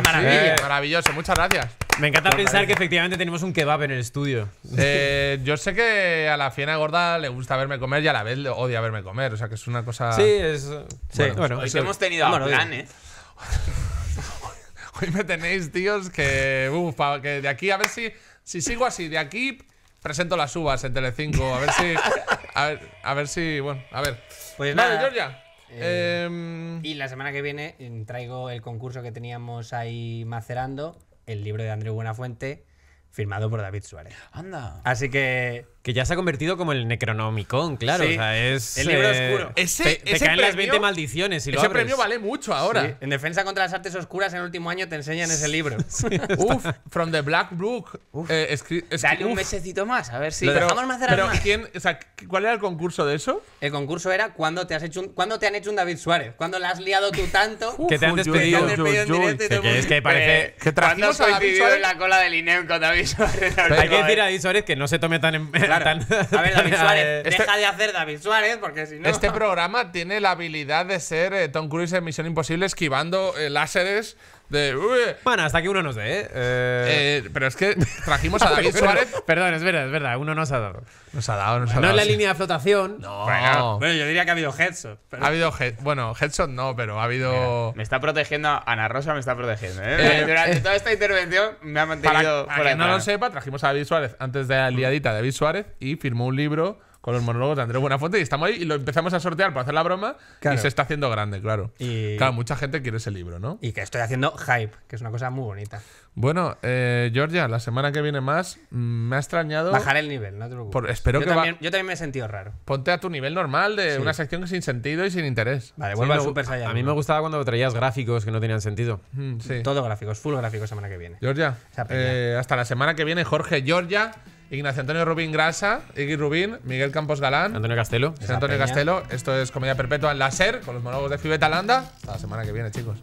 maravilloso, muchas gracias. Me encanta pues pensar que efectivamente tenemos un kebab en el estudio. Eh, yo sé que a la fiena gorda le gusta verme comer y a la vez le odia verme comer. O sea que es una cosa. Sí, es. Sí, bueno, hoy hemos tenido a (laughs) Hoy me tenéis, tíos, que. Uf, que de aquí, a ver si. Si sigo así, de aquí presento las uvas en Telecinco. A ver si. A ver, si. Bueno, a ver. Pues vale, nada. Georgia. Eh, em, y la semana que viene mm, traigo el concurso que teníamos ahí macerando, el libro de Andrés Buenafuente, firmado por David Suárez. Anda. Así que que ya se ha convertido como el Necronomicon, claro. O sea, es. El libro eh, oscuro. Ese, te, caen premio, las 20 maldiciones. Si lo ese premio vale mucho ahora. En Defensa contra las Artes Oscuras, en el último año te enseñan ese libro. (laughs) Uf, From the Black book. Uf. Eh, Dale un mesecito más, a ver si. Pero, dejamos más ¿quién, ¿cuál era el concurso de eso? El concurso era cuando te, has hecho cuando te han hecho un David Suárez. Cuando la has liado tú tanto. que te han despedido. que es que parece. Eh, que trajimos a David Suárez en la cola del INEM con David Suárez. Hay que decir a David Suárez que no se tome tan en a ver, David Suárez, (laughs) deja este de hacer David Suárez, porque si no. Este programa tiene la habilidad de ser eh, Tom Cruise en Misión Imposible esquivando eh, láseres bueno, hasta que uno nos dé, ¿eh? Eh... eh Pero es que trajimos a ah, David Suárez. Perdón, es verdad, es verdad. Uno nos ha dado. Nos ha dado, nos ha dado. No en la línea de flotación. No. Bueno, yo diría que ha habido headshot. Ha habido head... Bueno, headshot no, pero ha habido. me está protegiendo. Ana Rosa me está protegiendo, ¿eh? eh Durante eh. toda esta intervención me ha mantenido. Para, para que no lo sepa, trajimos a David Suárez antes de la liadita de David Suárez y firmó un libro con los monólogos de buena Buenafuente y estamos ahí y lo empezamos a sortear para hacer la broma y se está haciendo grande, claro. Claro, mucha gente quiere ese libro, ¿no? Y que estoy haciendo hype, que es una cosa muy bonita. Bueno, eh, Georgia, la semana que viene más mm, me ha extrañado... Bajar el nivel, no te preocupes. espero yo, que también, yo también me he sentido raro. Ponte a tu nivel normal de una sección sin sentido y sin interés. Vale, A mí me gustaba cuando traías gráficos que no tenían sentido. Mm, sí. Todo gráficos, full gráficos semana que viene. Georgia, eh, hasta la semana que viene, Jorge, Georgia... Ignacio Antonio Rubín Grasa, Iggy Rubín, Miguel Campos Galán, Antonio Castelo, Antonio Castelo. Esto es Comedia Perpetua en Láser con los monólogos de Fibetalanda. Hasta la semana que viene, chicos.